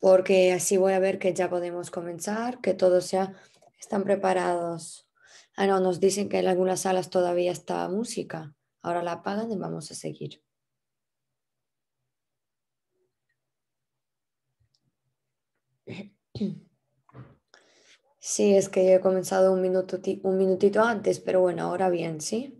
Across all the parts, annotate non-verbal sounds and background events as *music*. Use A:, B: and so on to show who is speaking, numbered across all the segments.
A: porque así voy a ver que ya podemos comenzar, que todos ya están preparados. Ah, no, nos dicen que en algunas salas todavía está música. Ahora la apagan y vamos a seguir. Sí, es que he comenzado un, minuto, un minutito antes, pero bueno, ahora bien, ¿sí?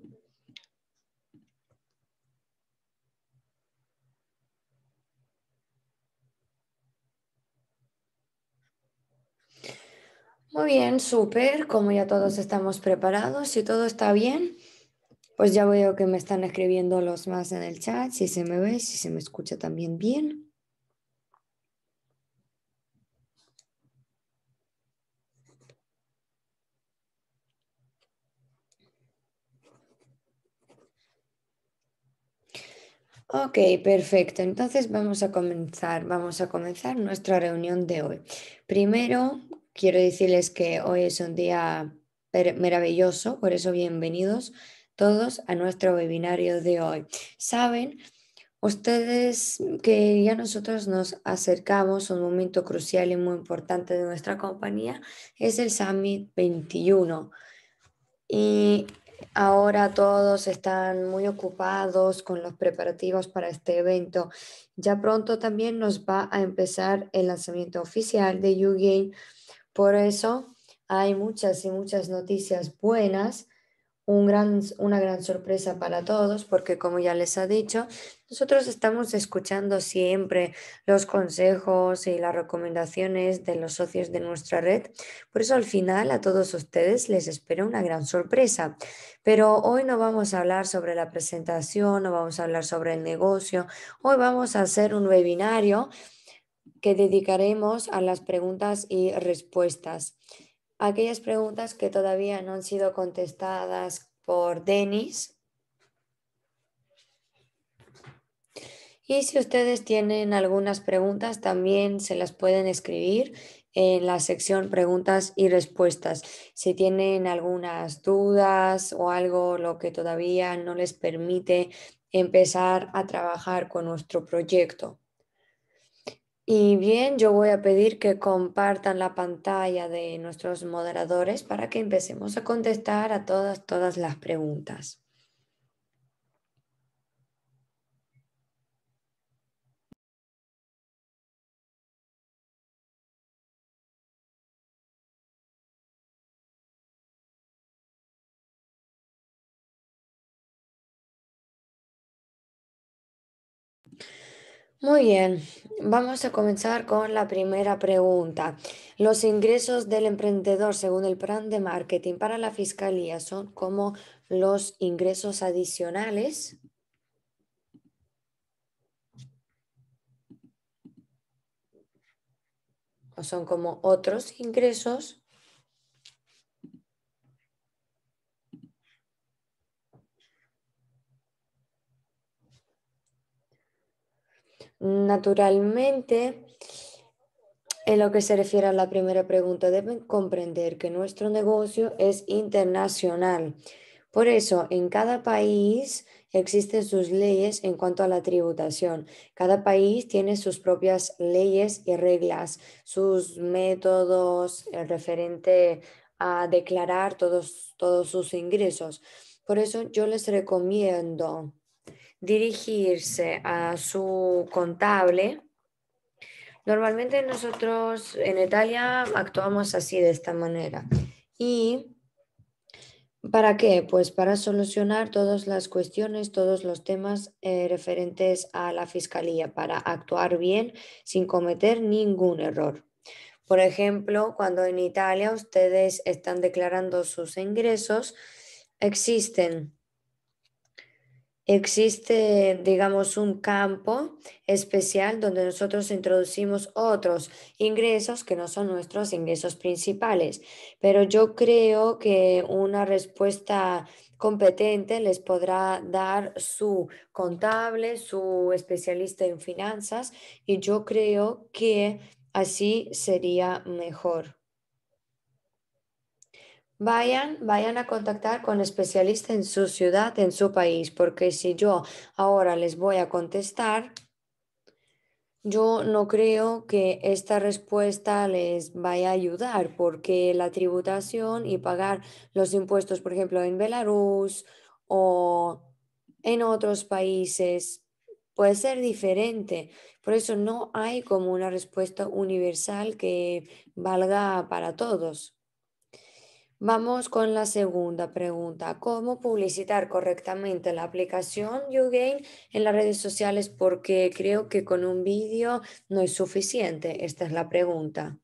A: Muy bien, súper. Como ya todos estamos preparados, si todo está bien, pues ya veo que me están escribiendo los más en el chat, si se me ve, si se me escucha también bien. Ok, perfecto. Entonces vamos a comenzar, vamos a comenzar nuestra reunión de hoy. Primero, quiero decirles que hoy es un día maravilloso, por eso bienvenidos todos a nuestro webinario de hoy. Saben, ustedes que ya nosotros nos acercamos a un momento crucial y muy importante de nuestra compañía, es el Summit 21. Y ahora todos están muy ocupados con los preparativos para este evento. Ya pronto también nos va a empezar el lanzamiento oficial de YouGame por eso hay muchas y muchas noticias buenas, una gran sorpresa para todos, porque como ya les ha dicho, nosotros estamos escuchando siempre los consejos y las recomendaciones de los socios de nuestra red. Por eso al final a todos ustedes les espero una gran sorpresa. Pero hoy no vamos a hablar sobre la presentación, no vamos a hablar sobre el negocio, hoy vamos a hacer un webinario dedicaremos a las preguntas y respuestas. Aquellas preguntas que todavía no han sido contestadas por Denis. Y si ustedes tienen algunas preguntas, también se las pueden escribir en la sección preguntas y respuestas. Si tienen algunas dudas o algo lo que todavía no les permite empezar a trabajar con nuestro proyecto. Y bien, yo voy a pedir que compartan la pantalla de nuestros moderadores para que empecemos a contestar a todas, todas las preguntas. Muy bien, vamos a comenzar con la primera pregunta. Los ingresos del emprendedor según el plan de marketing para la fiscalía son como los ingresos adicionales. O son como otros ingresos Naturalmente, en lo que se refiere a la primera pregunta, deben comprender que nuestro negocio es internacional. Por eso, en cada país existen sus leyes en cuanto a la tributación. Cada país tiene sus propias leyes y reglas, sus métodos referente a declarar todos, todos sus ingresos. Por eso yo les recomiendo dirigirse a su contable. Normalmente nosotros en Italia actuamos así, de esta manera. ¿Y para qué? Pues para solucionar todas las cuestiones, todos los temas eh, referentes a la fiscalía, para actuar bien sin cometer ningún error. Por ejemplo, cuando en Italia ustedes están declarando sus ingresos, existen existe, digamos, un campo especial donde nosotros introducimos otros ingresos que no son nuestros ingresos principales. Pero yo creo que una respuesta competente les podrá dar su contable, su especialista en finanzas y yo creo que así sería mejor. Vayan, vayan a contactar con especialistas en su ciudad, en su país, porque si yo ahora les voy a contestar, yo no creo que esta respuesta les vaya a ayudar, porque la tributación y pagar los impuestos, por ejemplo, en Belarus o en otros países, puede ser diferente. Por eso no hay como una respuesta universal que valga para todos. Vamos con la segunda pregunta. ¿Cómo publicitar correctamente la aplicación YouGain en las redes sociales? Porque creo que con un vídeo no es suficiente. Esta es la pregunta.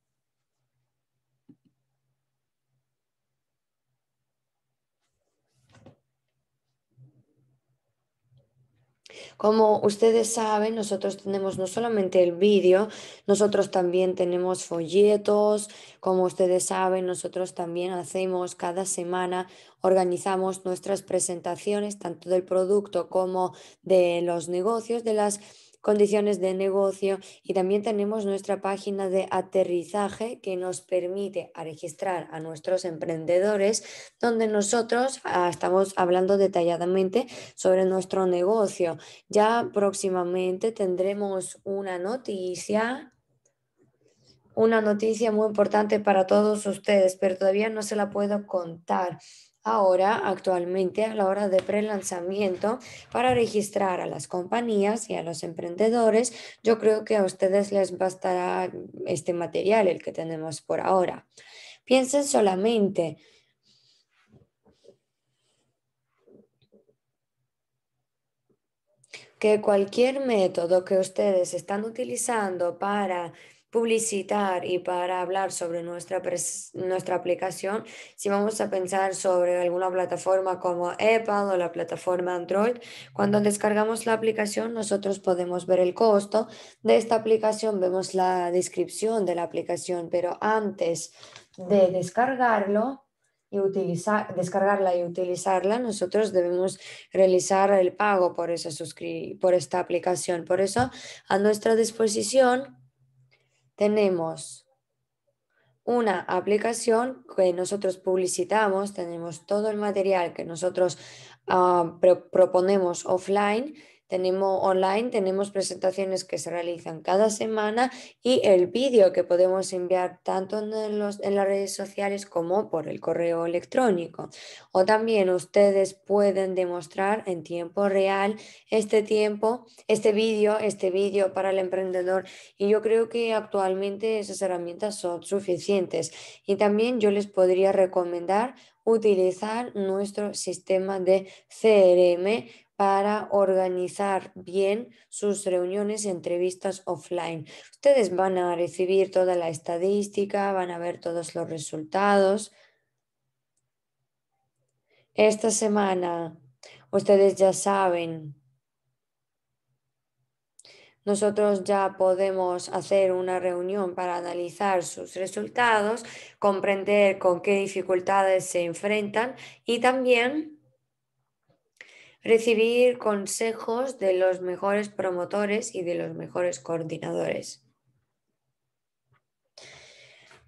A: Como ustedes saben, nosotros tenemos no solamente el vídeo, nosotros también tenemos folletos, como ustedes saben, nosotros también hacemos cada semana, organizamos nuestras presentaciones, tanto del producto como de los negocios, de las condiciones de negocio y también tenemos nuestra página de aterrizaje que nos permite registrar a nuestros emprendedores donde nosotros ah, estamos hablando detalladamente sobre nuestro negocio. Ya próximamente tendremos una noticia una noticia muy importante para todos ustedes, pero todavía no se la puedo contar ahora actualmente a la hora de prelanzamiento para registrar a las compañías y a los emprendedores. Yo creo que a ustedes les bastará este material, el que tenemos por ahora. Piensen solamente. que cualquier método que ustedes están utilizando para publicitar y para hablar sobre nuestra, nuestra aplicación, si vamos a pensar sobre alguna plataforma como Apple o la plataforma Android, cuando descargamos la aplicación nosotros podemos ver el costo de esta aplicación, vemos la descripción de la aplicación, pero antes de descargarlo, y utilizar, descargarla y utilizarla, nosotros debemos realizar el pago por, esa por esta aplicación. Por eso, a nuestra disposición tenemos una aplicación que nosotros publicitamos, tenemos todo el material que nosotros ah, proponemos offline tenemos online, tenemos presentaciones que se realizan cada semana y el vídeo que podemos enviar tanto en, los, en las redes sociales como por el correo electrónico. O también ustedes pueden demostrar en tiempo real este tiempo, este vídeo, este vídeo para el emprendedor. Y yo creo que actualmente esas herramientas son suficientes. Y también yo les podría recomendar utilizar nuestro sistema de CRM para organizar bien sus reuniones y entrevistas offline. Ustedes van a recibir toda la estadística, van a ver todos los resultados. Esta semana, ustedes ya saben, nosotros ya podemos hacer una reunión para analizar sus resultados, comprender con qué dificultades se enfrentan y también recibir consejos de los mejores promotores y de los mejores coordinadores.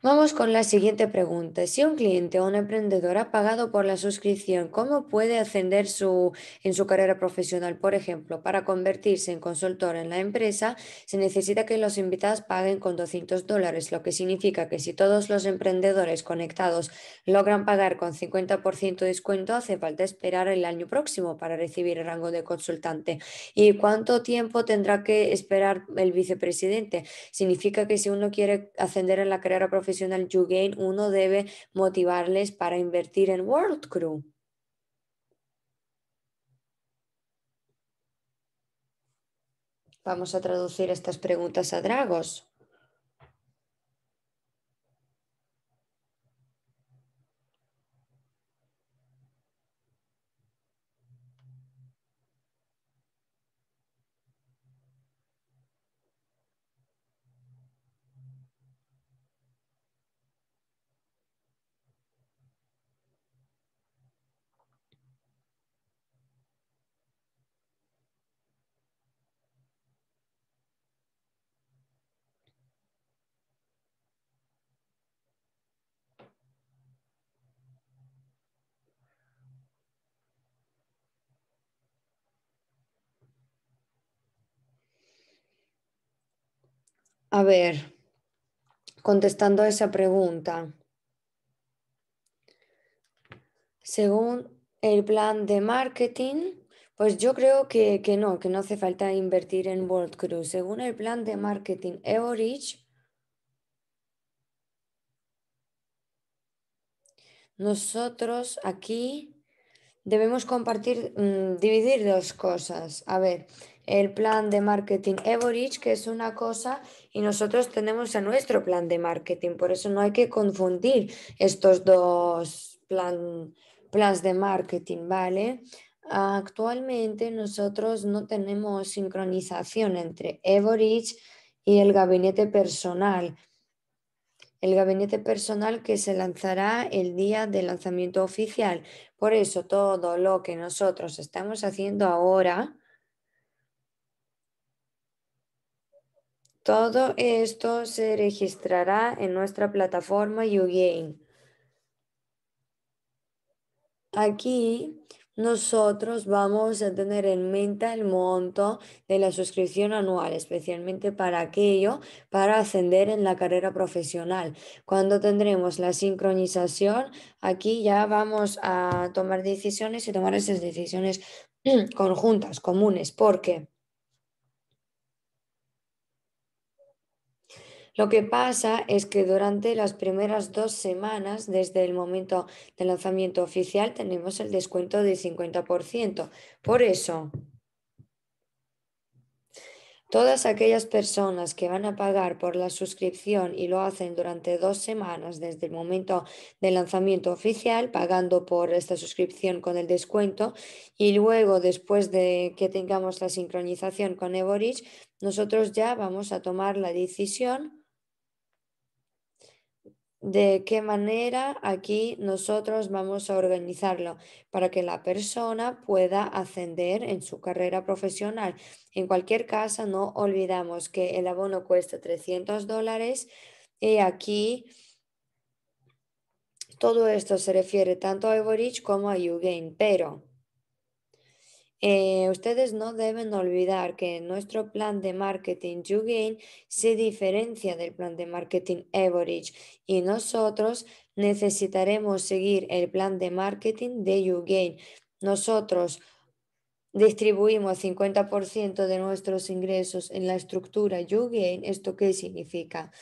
A: Vamos con la siguiente pregunta. Si un cliente o un emprendedor ha pagado por la suscripción, ¿cómo puede ascender su, en su carrera profesional? Por ejemplo, para convertirse en consultor en la empresa, se necesita que los invitados paguen con 200 dólares, lo que significa que si todos los emprendedores conectados logran pagar con 50% de descuento, hace falta esperar el año próximo para recibir el rango de consultante. ¿Y cuánto tiempo tendrá que esperar el vicepresidente? Significa que si uno quiere ascender en la carrera profesional, al YouGain, uno debe motivarles para invertir en World Vamos a traducir estas preguntas a Dragos. A ver, contestando a esa pregunta, según el plan de marketing, pues yo creo que, que no, que no hace falta invertir en World Cruise. Según el plan de marketing EORICH, nosotros aquí debemos compartir, mm, dividir dos cosas. A ver, el plan de marketing Everage, que es una cosa, y nosotros tenemos a nuestro plan de marketing. Por eso no hay que confundir estos dos plan, plans de marketing, ¿vale? Actualmente nosotros no tenemos sincronización entre Everage y el gabinete personal. El gabinete personal que se lanzará el día del lanzamiento oficial. Por eso todo lo que nosotros estamos haciendo ahora, Todo esto se registrará en nuestra plataforma YouGain. Aquí nosotros vamos a tener en mente el monto de la suscripción anual, especialmente para aquello, para ascender en la carrera profesional. Cuando tendremos la sincronización, aquí ya vamos a tomar decisiones y tomar esas decisiones *clears throat* conjuntas, comunes, porque Lo que pasa es que durante las primeras dos semanas, desde el momento del lanzamiento oficial, tenemos el descuento del 50%. Por eso, Todas aquellas personas que van a pagar por la suscripción y lo hacen durante dos semanas desde el momento del lanzamiento oficial, pagando por esta suscripción con el descuento, y luego después de que tengamos la sincronización con Eborich, nosotros ya vamos a tomar la decisión de qué manera aquí nosotros vamos a organizarlo para que la persona pueda ascender en su carrera profesional. En cualquier caso, no olvidamos que el abono cuesta 300 dólares y aquí todo esto se refiere tanto a Eborich como a UGAIN, pero eh, ustedes no deben olvidar que nuestro plan de marketing YouGain se diferencia del plan de marketing Average y nosotros necesitaremos seguir el plan de marketing de YouGain. Nosotros distribuimos 50% de nuestros ingresos en la estructura YouGain. ¿Esto qué significa?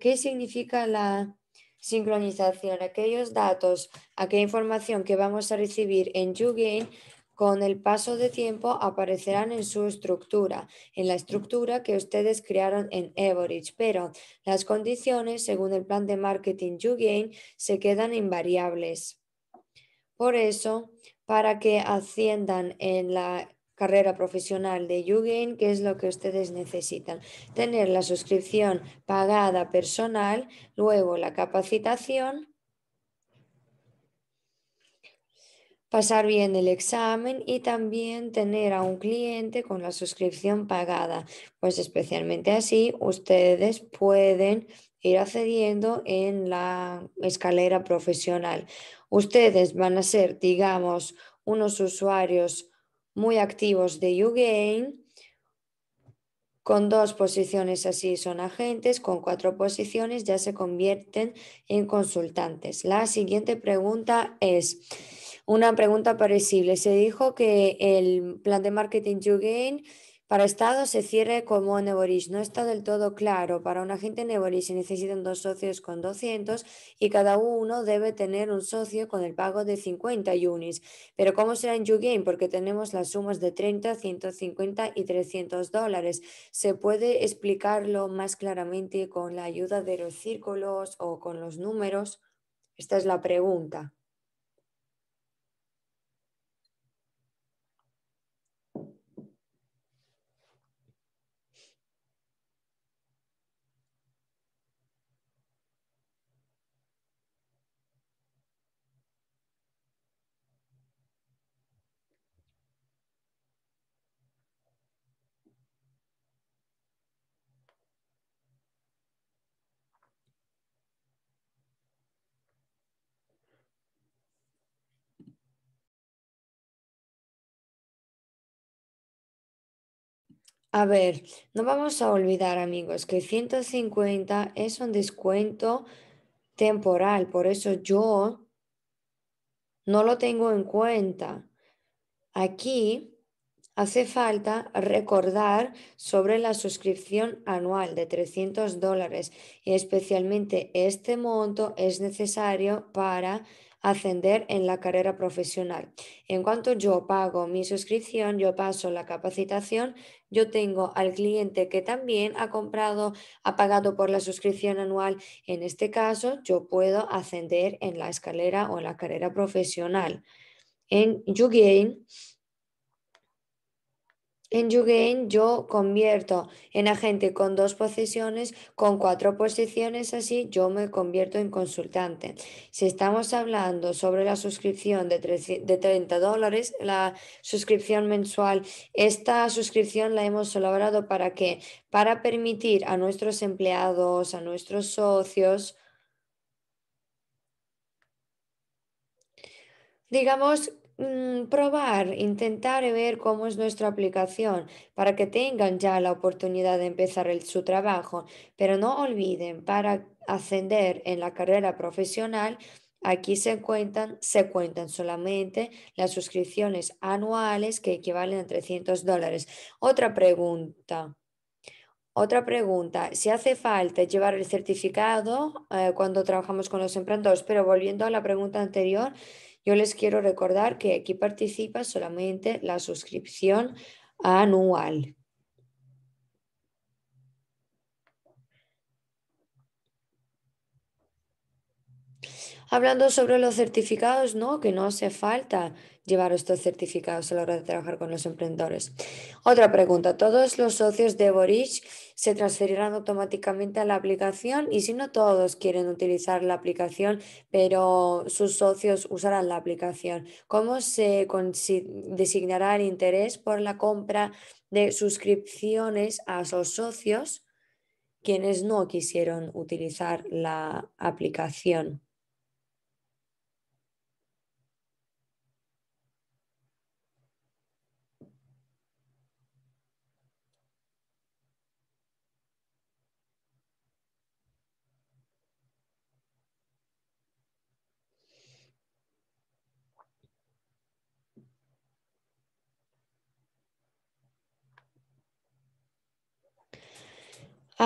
A: ¿Qué significa la sincronización? Aquellos datos, aquella información que vamos a recibir en YouGain con el paso de tiempo aparecerán en su estructura, en la estructura que ustedes crearon en Everage, pero las condiciones, según el plan de marketing YouGain, se quedan invariables. Por eso, para que asciendan en la carrera profesional de YouGain, ¿qué es lo que ustedes necesitan. Tener la suscripción pagada personal, luego la capacitación pasar bien el examen y también tener a un cliente con la suscripción pagada. Pues especialmente así ustedes pueden ir accediendo en la escalera profesional. Ustedes van a ser, digamos, unos usuarios muy activos de YouGain, con dos posiciones así son agentes, con cuatro posiciones ya se convierten en consultantes. La siguiente pregunta es, una pregunta parecible. Se dijo que el plan de marketing You para Estados se cierre como Neboris. No está del todo claro. Para un agente Neboris se necesitan dos socios con 200 y cada uno debe tener un socio con el pago de 50 unis. Pero ¿cómo será en YouGame? Porque tenemos las sumas de 30, 150 y 300 dólares. ¿Se puede explicarlo más claramente con la ayuda de los círculos o con los números? Esta es la pregunta. A ver, no vamos a olvidar, amigos, que 150 es un descuento temporal, por eso yo no lo tengo en cuenta. Aquí hace falta recordar sobre la suscripción anual de 300 dólares y especialmente este monto es necesario para ascender en la carrera profesional. En cuanto yo pago mi suscripción, yo paso la capacitación yo tengo al cliente que también ha comprado, ha pagado por la suscripción anual. En este caso, yo puedo ascender en la escalera o en la carrera profesional. En YouGain en Yugen yo convierto en agente con dos posiciones, con cuatro posiciones, así yo me convierto en consultante. Si estamos hablando sobre la suscripción de, 30 dólares, la suscripción mensual, esta suscripción la hemos elaborado para qué? Para permitir a nuestros empleados, a nuestros socios, digamos, Mm, probar, intentar ver cómo es nuestra aplicación para que tengan ya la oportunidad de empezar su trabajo. Pero no olviden, para ascender en la carrera profesional, Aquí se cuentan, se cuentan solamente las suscripciones anuales que equivalen a 300 dólares. Otra pregunta. Otra pregunta, si hace falta llevar el certificado eh, cuando trabajamos con los emprendedores, pero volviendo a la pregunta anterior, yo les quiero recordar que aquí participa solamente la suscripción anual. Hablando sobre los certificados, no, que no hace falta llevar estos certificados a la hora de trabajar con los emprendedores. Otra pregunta, ¿todos los socios de Borich se transferirán automáticamente a la aplicación? Y si no todos quieren utilizar la aplicación, pero sus socios usarán la aplicación, ¿cómo se designará el interés por la compra de suscripciones a sus socios? quienes no quisieron utilizar la aplicación.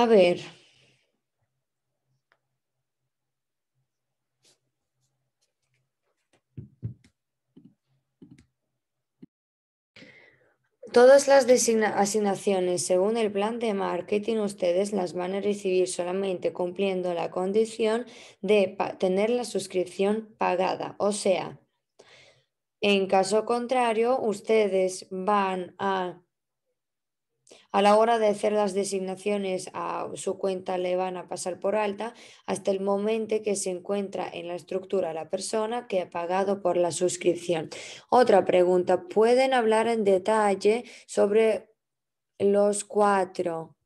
A: A ver. Todas las asignaciones según el plan de marketing ustedes las van a recibir solamente cumpliendo la condición de tener la suscripción pagada. O sea, en caso contrario, ustedes van a a la hora de hacer las designaciones a su cuenta le van a pasar por alta hasta el momento que se encuentra en la estructura la persona que ha pagado por la suscripción. Otra pregunta, ¿pueden hablar en detalle sobre los cuatro?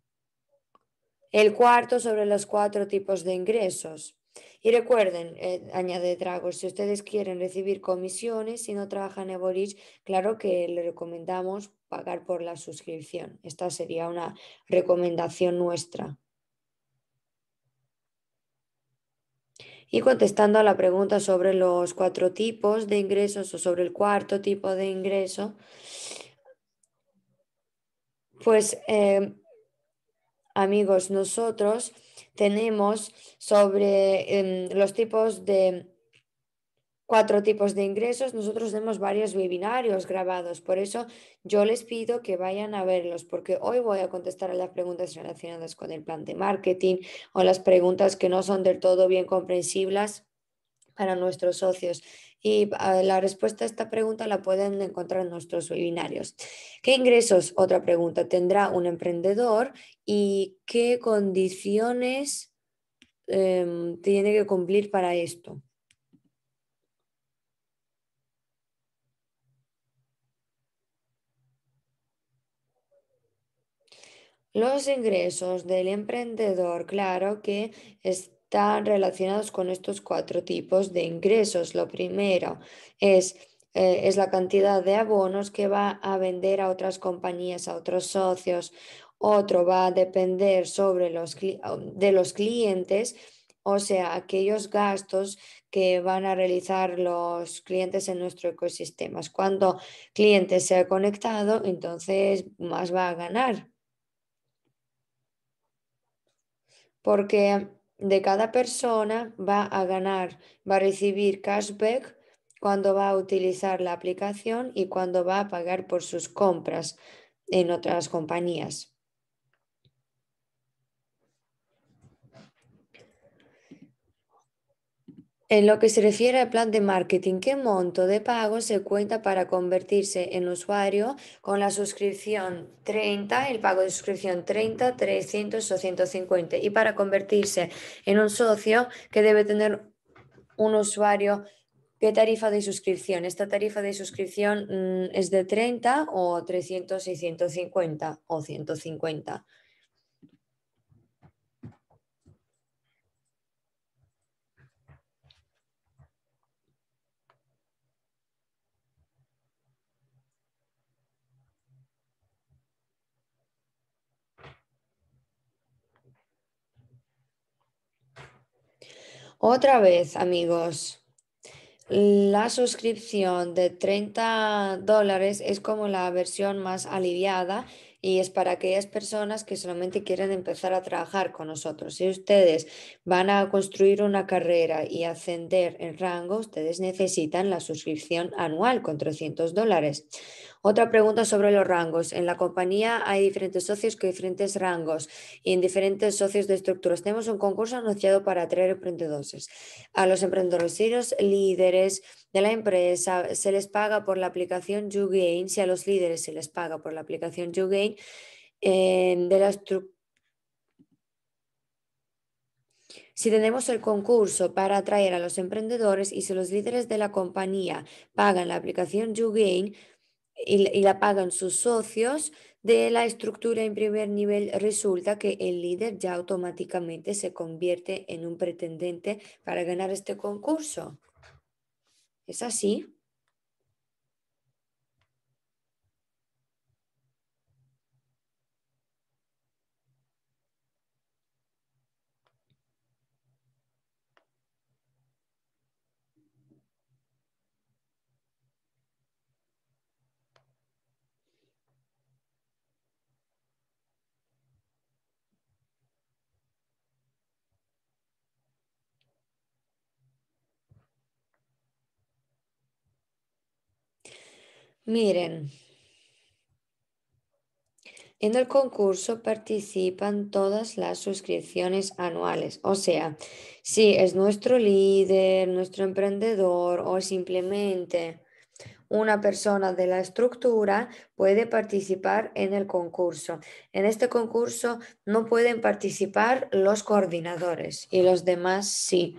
A: El cuarto sobre los cuatro tipos de ingresos. Y recuerden, eh, añade Dragos, si ustedes quieren recibir comisiones, si no trabajan en Boris, claro que le recomendamos pagar por la suscripción. Esta sería una recomendación nuestra. Y contestando a la pregunta sobre los cuatro tipos de ingresos o sobre el cuarto tipo de ingreso, pues em, amigos, nosotros tenemos sobre em, los tipos de cuatro tipos de ingresos. Nosotros tenemos varios webinarios grabados, por eso yo les pido que vayan a verlos, porque hoy voy a contestar a las preguntas relacionadas con el plan de marketing o las preguntas que no son del todo bien comprensibles para nuestros socios. Y ah, la respuesta a esta pregunta la pueden encontrar en nuestros webinarios. ¿Qué ingresos, otra pregunta, tendrá un emprendedor y qué condiciones em, tiene que cumplir para esto? Los ingresos del emprendedor, claro que están relacionados con estos cuatro tipos de ingresos. Lo primero eh, es, la cantidad de abonos que va a vender a otras compañías, a otros socios. Otro va a depender sobre de los clientes, o sea, aquellos gastos que van a realizar los clientes en nuestro ecosistema. Cuando cliente se ha conectado, entonces más va a ganar. porque de cada persona va a ganar, va a recibir cashback cuando va a utilizar la aplicación y cuando va a pagar por sus compras en otras compañías. En lo que se refiere al plan de marketing, ¿qué monto de pago se cuenta para convertirse en usuario con la suscripción 30, el pago de suscripción 30, 300 o 150? Y para convertirse en un socio que debe tener un usuario, ¿qué tarifa de suscripción? ¿Esta tarifa de suscripción mm, es de 30 o 300 y 150 o 150? Otra vez, amigos, la suscripción de 30 dólares es como la versión más aliviada y es para aquellas personas que solamente quieren empezar a trabajar con nosotros. Si ustedes van a construir una carrera y ascender en rango, ustedes necesitan la suscripción anual con 300 dólares. Otra pregunta sobre los rangos. En la compañía hay diferentes socios con diferentes rangos y en diferentes socios de estructuras. Tenemos un concurso anunciado para atraer emprendedores. A los emprendedores y los líderes de la empresa se les paga por la aplicación YouGain. Si a los líderes se les paga por la aplicación YouGain eh, de la si tenemos el concurso para atraer a los emprendedores y si los líderes de la compañía pagan la aplicación YouGain, y, la pagan sus socios, de la estructura en primer nivel resulta que el líder ya automáticamente se convierte en un pretendente para ganar este concurso. ¿Es así? Miren, en el concurso participan todas las suscripciones anuales, o sea, si es nuestro líder, nuestro emprendedor o simplemente una persona de la estructura puede participar en el concurso. En este concurso no pueden participar los coordinadores y los demás sí.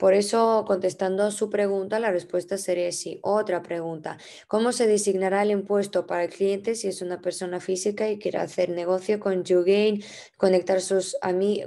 A: Por eso, contestando su pregunta, la respuesta sería sí. Otra pregunta, ¿cómo se designará el impuesto para el cliente si es una persona física y quiere hacer negocio con YouGain, conectar sus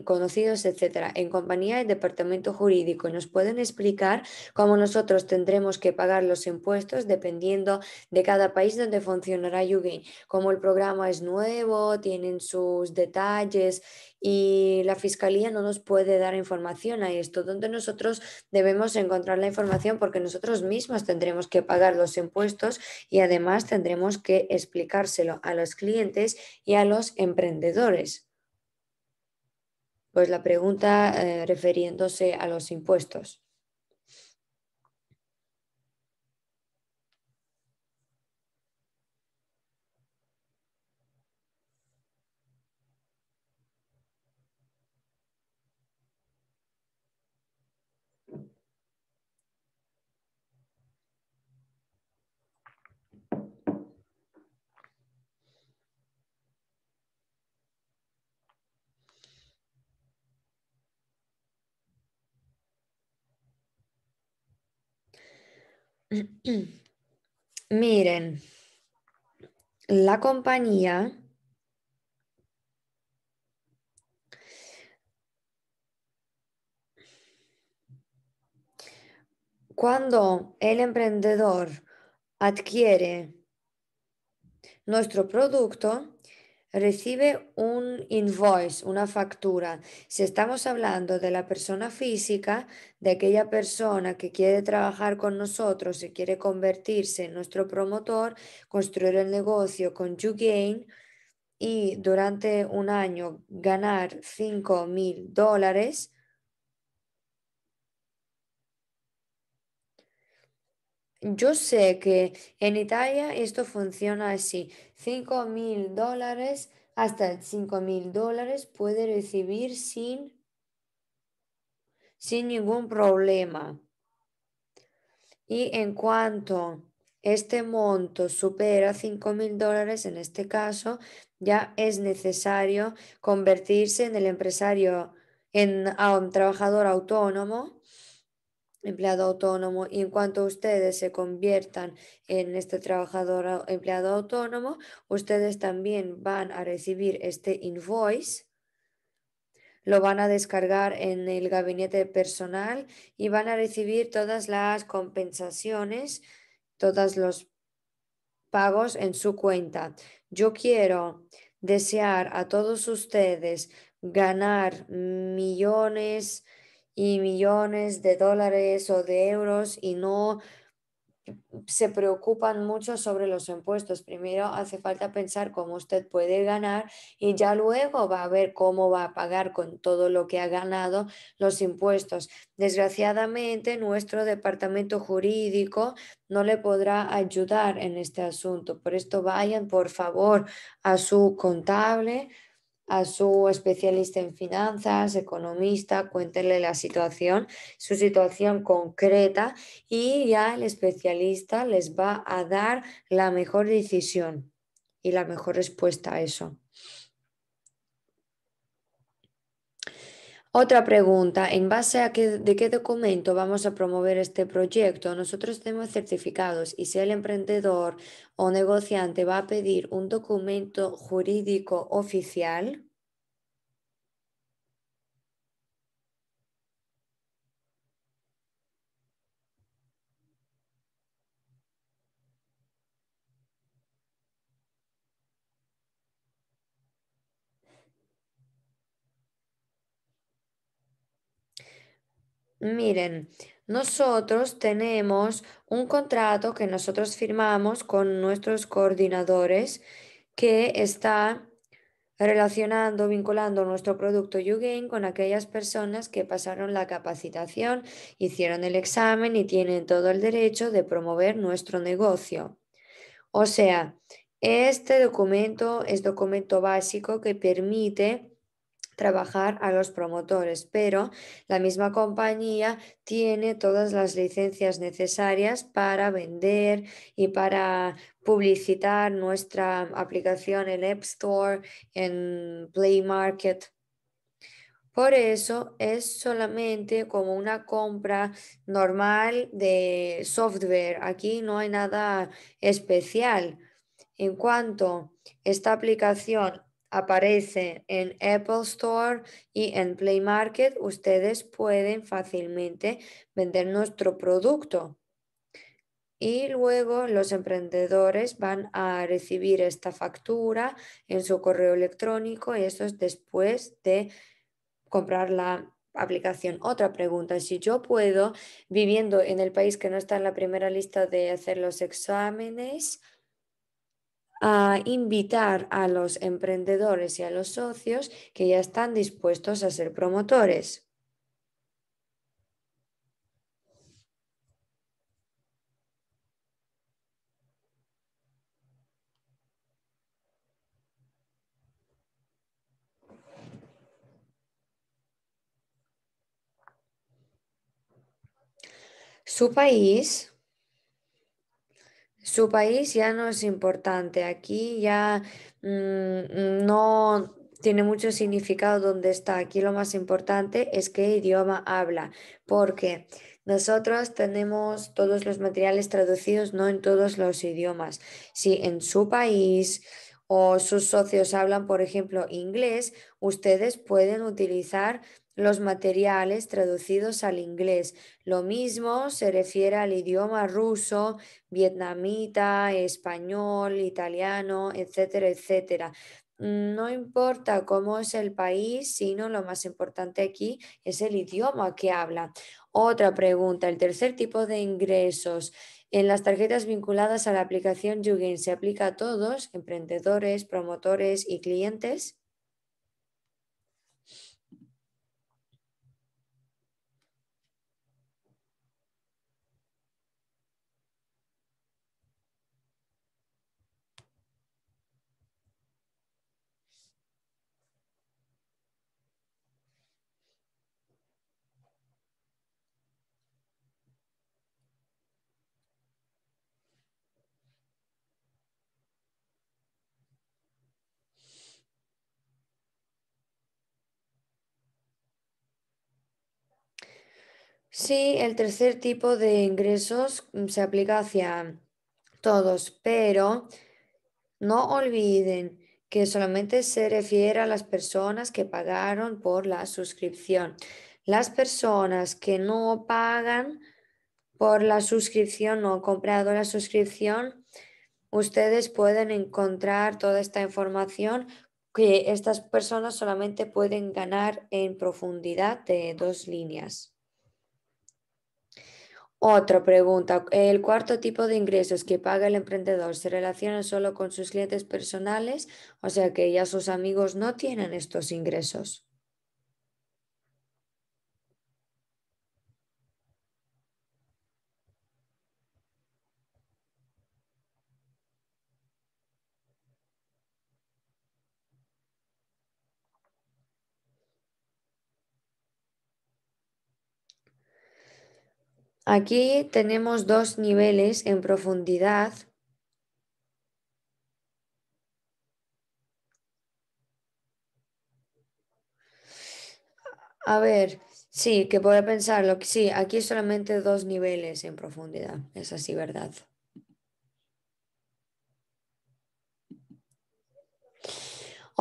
A: conocidos, etcétera? En compañía del departamento jurídico, ¿nos pueden explicar cómo nosotros tendremos que pagar los impuestos dependiendo de cada país donde funcionará YouGain? ¿Cómo el programa es nuevo, tienen sus detalles y la fiscalía no nos puede dar información a esto, donde nosotros debemos encontrar la información porque nosotros mismos tendremos que pagar los impuestos y además tendremos que explicárselo a los clientes y a los emprendedores. Pues la pregunta eh, refiriéndose a los impuestos. *clears throat* Miren, la compañía cuando el emprendedor adquiere nuestro producto, recibe un invoice, una factura. Si estamos hablando de la persona física, de aquella persona que quiere trabajar con nosotros y quiere convertirse en nuestro promotor, construir el negocio con YouGain y durante un año ganar 5 mil dólares, yo sé que en Italia esto funciona así. 5.000 mil dólares hasta 5 mil dólares puede recibir sin, ningún problema. Y en cuanto este monto supera 5 mil dólares, en este caso, ya es necesario convertirse en el empresario, en un trabajador autónomo empleado autónomo y en cuanto ustedes se conviertan en este trabajador ah, empleado autónomo, ustedes también van a recibir este invoice, lo van a descargar en el gabinete personal y van a recibir todas las compensaciones, todos los pagos en su cuenta. Yo quiero desear a todos ustedes ganar millones y millones de dólares o de euros y no se preocupan mucho sobre los impuestos. Primero hace falta pensar cómo usted puede ganar y ya luego va a ver cómo va a pagar con todo lo que ha ganado los impuestos. Desgraciadamente, nuestro departamento jurídico no le podrá ayudar en este asunto. Por esto vayan, por favor, a su contable a su especialista en finanzas, economista, cuéntenle la situación, su situación concreta y ya el especialista les va a dar la mejor decisión y la mejor respuesta a eso. Otra pregunta, ¿en base a qué, de qué documento vamos a promover este proyecto? Nosotros tenemos certificados y si el emprendedor o negociante va a pedir un documento jurídico oficial, Miren, nosotros tenemos un contrato que nosotros firmamos con nuestros coordinadores que está relacionando, vinculando nuestro producto YouGain con aquellas personas que pasaron la capacitación, hicieron el examen y tienen todo el derecho de promover nuestro negocio. O sea, este documento es documento básico que permite trabajar a los promotores, pero la misma compañía tiene todas las licencias necesarias para vender y para publicitar nuestra aplicación en App Store, en Play Market. Por eso es solamente como una compra normal de software. Aquí no hay nada especial. En cuanto esta aplicación aparece en Apple Store y en Play Market, ustedes pueden fácilmente vender nuestro producto. Y luego los emprendedores van a recibir esta factura en su correo electrónico y eso es después de comprar la aplicación. Otra pregunta, si yo puedo, viviendo en el país que no está en la primera lista de hacer los exámenes, a invitar a los emprendedores y a los socios que ya están dispuestos a ser promotores. Su país su país ya no es importante, aquí ya mm, mm, no tiene mucho significado dónde está. Aquí lo más importante es qué idioma habla, porque nosotros tenemos todos los materiales traducidos no en todos los idiomas. Si en su país o sus socios hablan, por ejemplo, inglés, ustedes pueden utilizar los materiales traducidos al inglés. Lo mismo se refiere al idioma ruso, vietnamita, español, italiano, etcétera, etcétera. No importa cómo es el país, sino lo más importante aquí es el idioma que habla. Otra pregunta, el tercer tipo de ingresos. En las tarjetas vinculadas a la aplicación Yugen se aplica a todos, emprendedores, promotores y clientes. Sí, el tercer tipo de ingresos mm, se aplica hacia todos, pero no olviden que solamente se refiere a las personas que pagaron por la suscripción. Las personas que no pagan por la suscripción o han comprado la suscripción, ustedes pueden encontrar toda esta información que estas personas solamente pueden ganar en profundidad de dos líneas. Otra pregunta. ¿El cuarto tipo de ingresos que paga el emprendedor se relaciona solo con sus clientes personales? O sea que ya sus amigos no tienen estos ingresos. Aquí tenemos dos niveles en profundidad. A ver, sí, que puede pensarlo. Sí, aquí solamente dos niveles en profundidad. Es así, ¿verdad?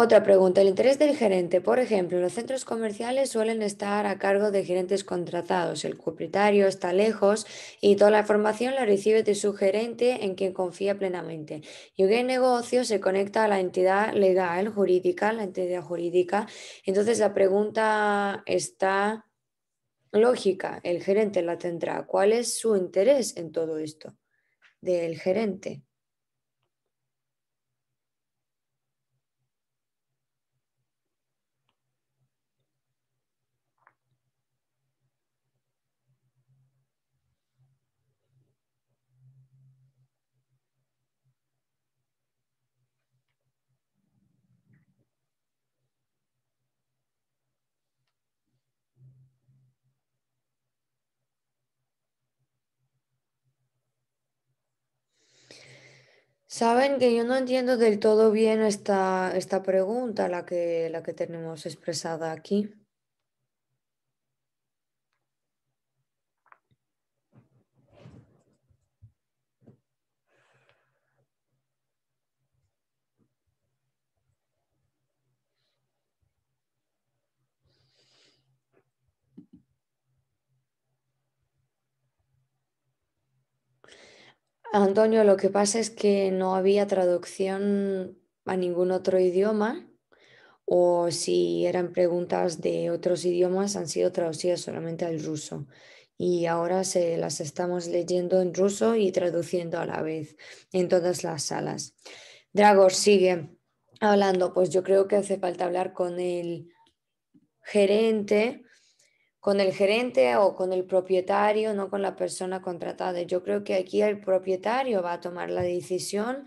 A: Otra pregunta, el interés del gerente. Por ejemplo, los centros comerciales suelen estar a cargo de gerentes contratados. El propietario está lejos y toda la información la recibe de su gerente en quien confía plenamente. Y un negocio se conecta a la entidad legal, jurídica, la entidad jurídica. Entonces la pregunta está lógica. El gerente la tendrá. ¿Cuál es su interés en todo esto del gerente? Saben que yo no entiendo del todo bien esta, esta pregunta, la que, la que tenemos expresada aquí. Antonio, lo que pasa es que no había traducción a ningún otro idioma o si eran preguntas de otros idiomas han sido traducidas solamente al ruso y ahora se las estamos leyendo en ruso y traduciendo a la vez en todas las salas. Dragor sigue hablando, pues yo creo que hace falta hablar con el gerente con el gerente o con el propietario, no con la persona contratada. Yo creo que aquí el propietario va a tomar la decisión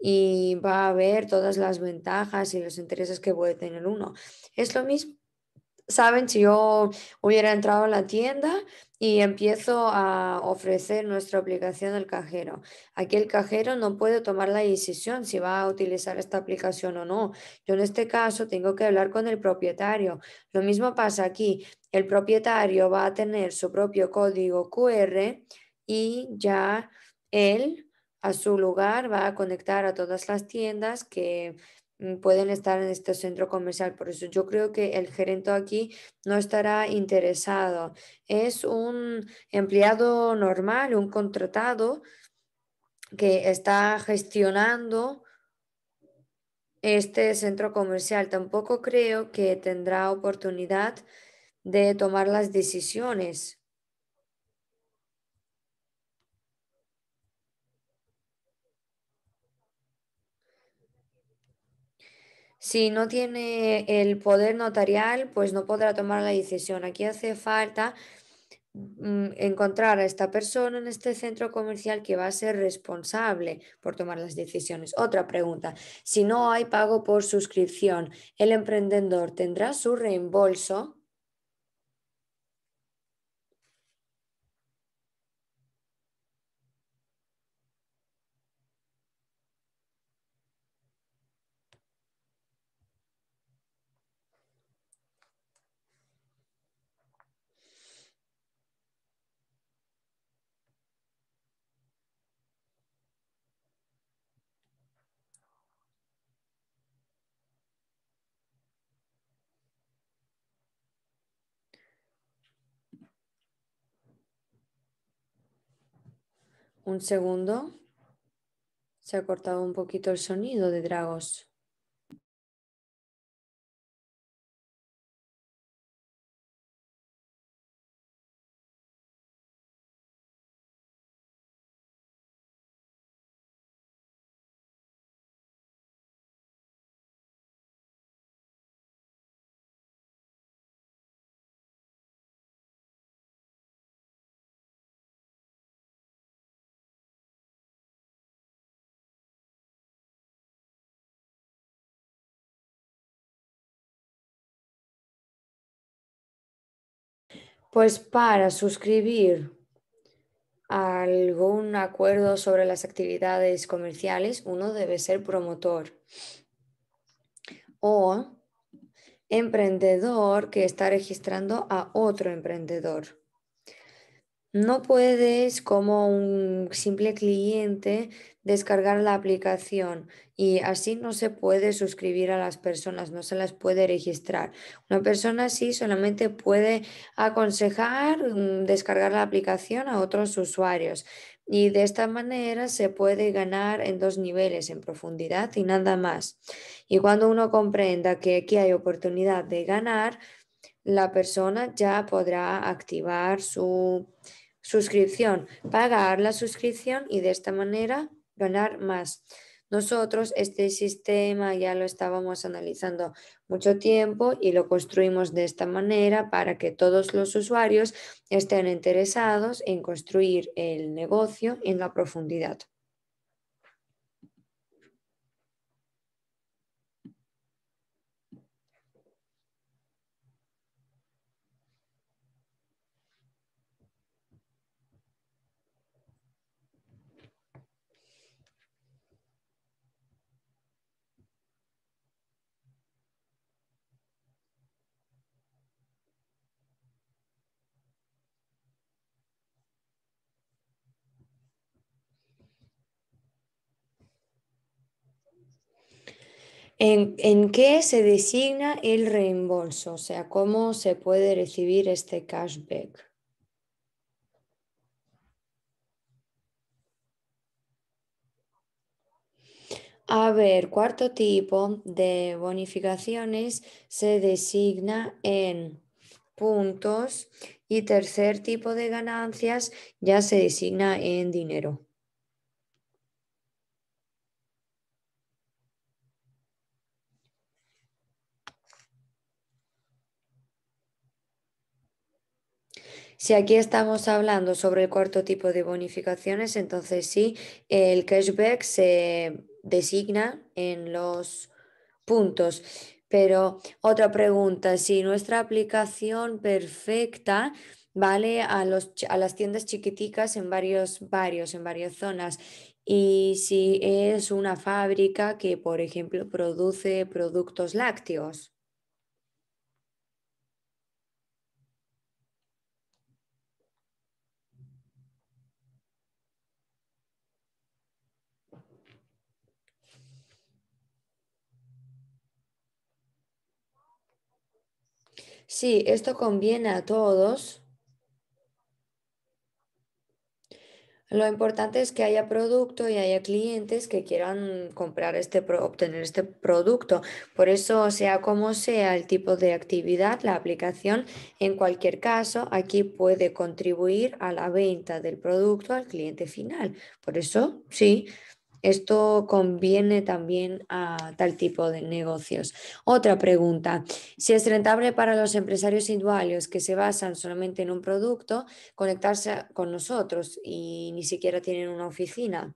A: y va a ver todas las ventajas y los intereses que puede tener uno. Es lo mismo Saben, si yo hubiera entrado a la tienda y empiezo a ofrecer nuestra aplicación al cajero, aquí el cajero no puede tomar la decisión si va a utilizar esta aplicación o no. Yo en este caso tengo que hablar con el propietario. Lo mismo pasa aquí. El propietario va a tener su propio código QR y ya él a su lugar va a conectar a todas las tiendas que Mm, pueden estar en este centro comercial. Por eso yo creo que el gerente aquí no estará interesado. Es un empleado normal, un contratado que está gestionando este centro comercial. Tampoco creo que tendrá oportunidad de tomar las decisiones Si no tiene el poder notarial, pues no podrá tomar la decisión. Aquí hace falta mm, encontrar a esta persona en este centro comercial que va a ser responsable por tomar las decisiones. Otra pregunta, si no hay pago por suscripción, ¿el emprendedor tendrá su reembolso? Un segundo. Se ha cortado un poquito el sonido de Dragos. Pues para suscribir algún acuerdo sobre las actividades comerciales, uno debe ser promotor o emprendedor que está registrando a otro emprendedor. No puedes, como un simple cliente, descargar la aplicación y así no se puede suscribir a las personas, no se las puede registrar. Una persona sí solamente puede aconsejar mm, descargar la aplicación a otros usuarios y de esta manera se puede ganar en dos niveles, en profundidad y nada más. Y cuando uno comprenda que aquí hay oportunidad de ganar, la persona ya podrá activar su suscripción, pagar la suscripción y de esta manera ganar más. Nosotros este sistema ya lo estábamos analizando mucho tiempo y lo construimos de esta manera para que todos los usuarios estén interesados en construir el negocio en la profundidad. ¿En, qué se designa el reembolso? O sea, ¿cómo se puede recibir este cashback? A ver, cuarto tipo de bonificaciones se designa en puntos y tercer tipo de ganancias ya se designa en dinero. Si aquí estamos hablando sobre el cuarto tipo de bonificaciones, entonces sí, el cashback se designa en los puntos. Pero otra pregunta, si nuestra aplicación perfecta vale a, las tiendas chiquiticas en varios barrios, en varias zonas, y si es una fábrica que, por ejemplo, produce productos lácteos. Sí, esto conviene a todos. Lo importante es que haya producto y haya clientes que quieran comprar este obtener este producto. Por eso, sea como sea el tipo de actividad, la aplicación, en cualquier caso, aquí puede contribuir a la venta del producto al cliente final. Por eso, sí, esto conviene también a tal tipo de negocios. Otra pregunta, si es rentable para los empresarios individuales que se basan solamente en un producto, conectarse con nosotros y ni siquiera tienen una oficina.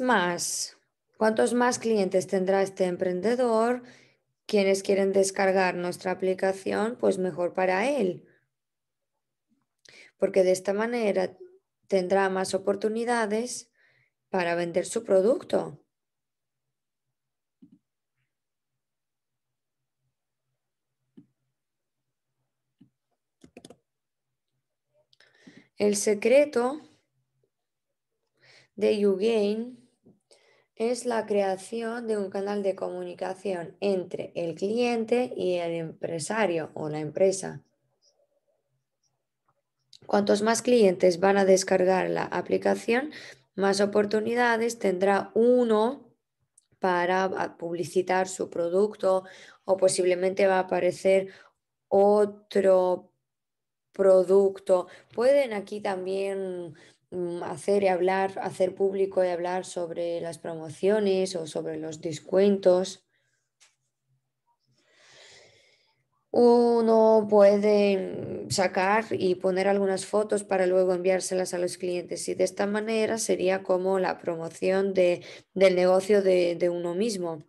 A: más, cuántos más clientes tendrá este emprendedor? Quienes quieren descargar nuestra aplicación, pues mejor para él. Porque de esta manera tendrá más oportunidades para vender su producto. El secreto de YouGain es la creación de un canal de comunicación entre el cliente y el empresario o la empresa. Cuantos más clientes van a descargar la aplicación, más oportunidades tendrá uno para ah, publicitar su producto o posiblemente va a aparecer otro producto. Pueden aquí también Mm, hacer y hablar, hacer público y hablar sobre las promociones o sobre los descuentos. Uno puede sacar y poner algunas fotos para luego enviárselas a los clientes y de esta manera sería como la promoción del negocio de, de uno mismo.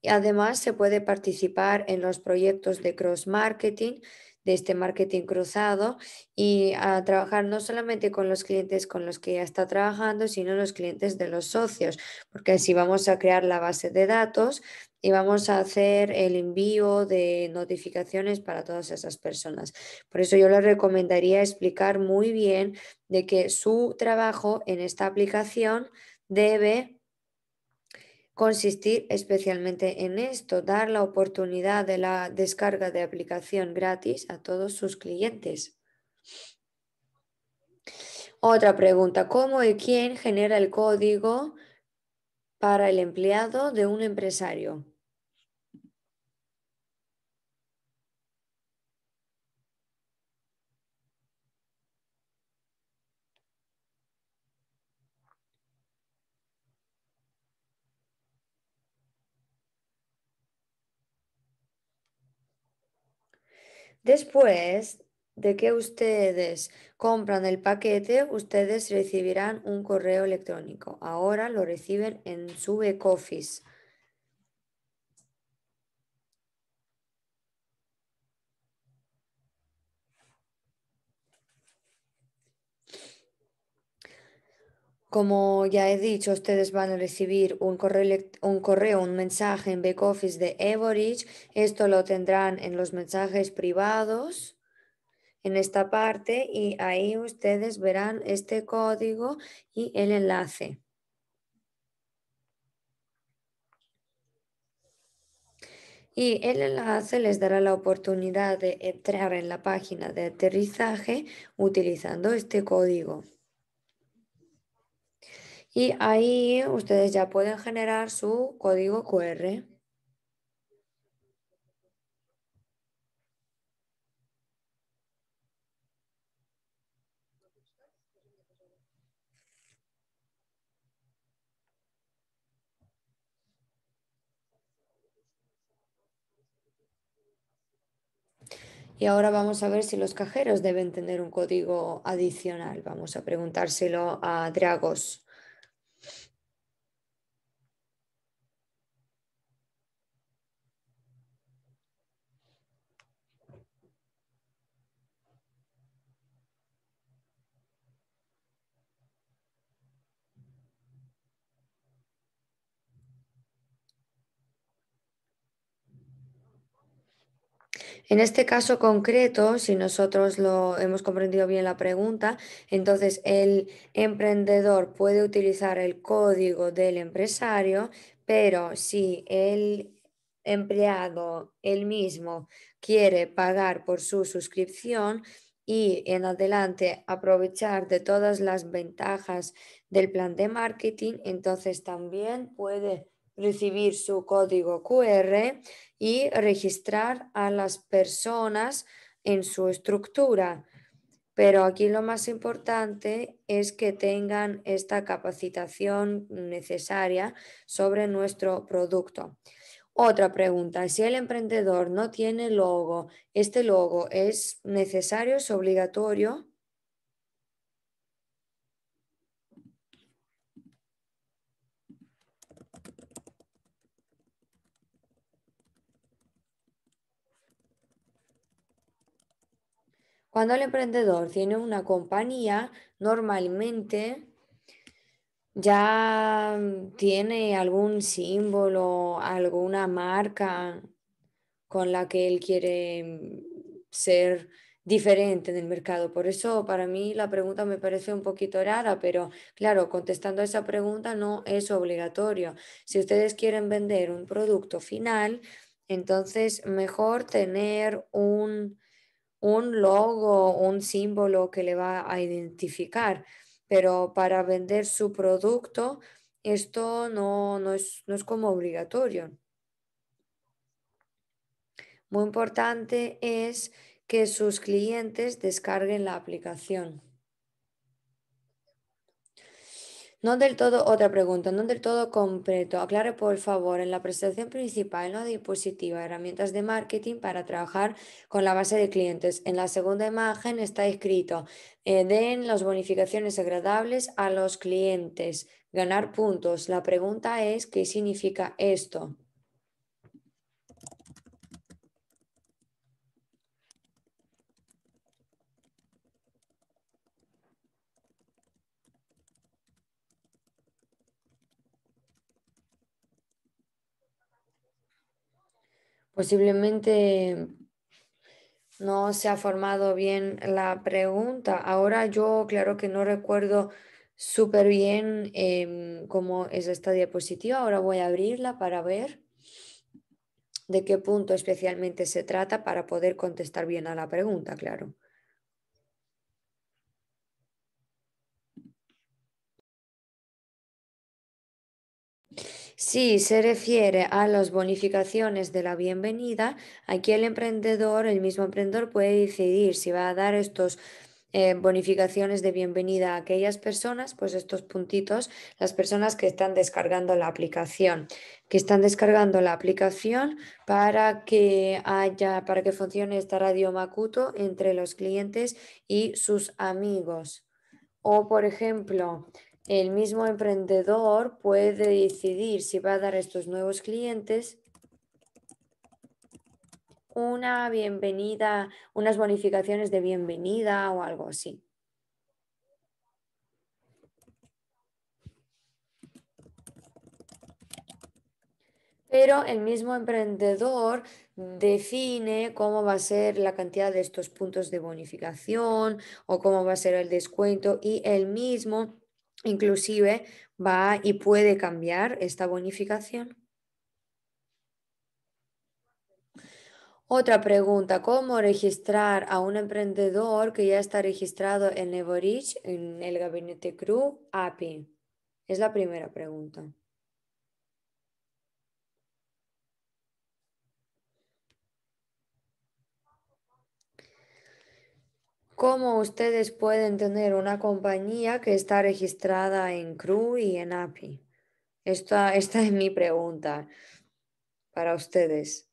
A: Y además se puede participar en los proyectos de cross-marketing de este marketing cruzado y a trabajar no solamente con los clientes con los que ya está trabajando, sino los clientes de los socios, porque así vamos a crear la base de datos y vamos a hacer el envío de notificaciones para todas esas personas. Por eso yo les recomendaría explicar muy bien de que su trabajo en esta aplicación debe consistir especialmente en esto, dar la oportunidad de la descarga de aplicación gratis a todos sus clientes. Otra pregunta, ¿cómo y quién genera el código para el empleado de un empresario? Después de que ustedes compran el paquete, ustedes recibirán un correo electrónico. Ahora lo reciben en su back office. Como ya he dicho, ustedes van a recibir un correo, un, mensaje en Backoffice de Everage. Esto lo tendrán en los mensajes privados, en esta parte, y ahí ustedes verán este código y el enlace. y el enlace les dará la oportunidad de entrar en la página de aterrizaje utilizando este código. Y ahí ustedes ya pueden generar su código QR. Y ahora vamos a ver si los cajeros deben tener un código adicional. Vamos a preguntárselo a Dragos. En este caso concreto, si nosotros lo hemos comprendido bien la pregunta, entonces el emprendedor puede utilizar el código del empresario, pero si el empleado él mismo quiere pagar por su suscripción y en adelante aprovechar de todas las ventajas del plan de marketing, entonces también puede recibir su código QR y registrar a las personas en su estructura. Pero aquí lo más importante es que tengan esta capacitación necesaria sobre nuestro producto. Otra pregunta, si el emprendedor no tiene logo, ¿este logo es necesario, es obligatorio? Cuando el emprendedor tiene una compañía, normalmente ya tiene algún símbolo, alguna marca con la que él quiere mm, ser diferente en el mercado. Por eso para mí la pregunta me parece un poquito rara, pero claro, contestando a esa pregunta no es obligatorio. Si ustedes quieren vender un producto final, entonces mejor tener un un logo, un símbolo que le va a identificar, pero para vender su producto esto no, es como obligatorio. Muy importante es que sus clientes descarguen la aplicación. No del todo, otra pregunta, no del todo completo. Aclare por favor, en la presentación principal, la diapositiva, herramientas de marketing para trabajar con la base de clientes. En la segunda imagen está escrito, eh, den las bonificaciones agradables a los clientes, ganar puntos. La pregunta es, ¿qué significa esto? Posiblemente no se ha formado bien la pregunta. Ahora yo, claro que no recuerdo súper bien em, cómo es esta diapositiva. Ahora voy a abrirla para ver de qué punto especialmente se trata para poder contestar bien a la pregunta, claro. Si se refiere a las bonificaciones de la bienvenida. Aquí el emprendedor, el mismo emprendedor puede decidir si va a dar estos eh, bonificaciones de bienvenida a aquellas personas, pues estos puntitos, las personas que están descargando la aplicación, que están descargando la aplicación para que haya, para que funcione esta radio macuto entre los clientes y sus amigos. O, por ejemplo, el mismo emprendedor puede decidir si va a dar a estos nuevos clientes una bienvenida, unas bonificaciones de bienvenida o algo así. Pero el mismo emprendedor define cómo va a ser la cantidad de estos puntos de bonificación o cómo va a ser el descuento y el mismo inclusive va y puede cambiar esta bonificación. Otra pregunta, ¿cómo registrar a un emprendedor que ya está registrado en Eborich en el gabinete CRU, API? Es la primera pregunta. ¿Cómo ustedes pueden tener una compañía que está registrada en CRU y en API? Esta, esta es mi pregunta para ustedes.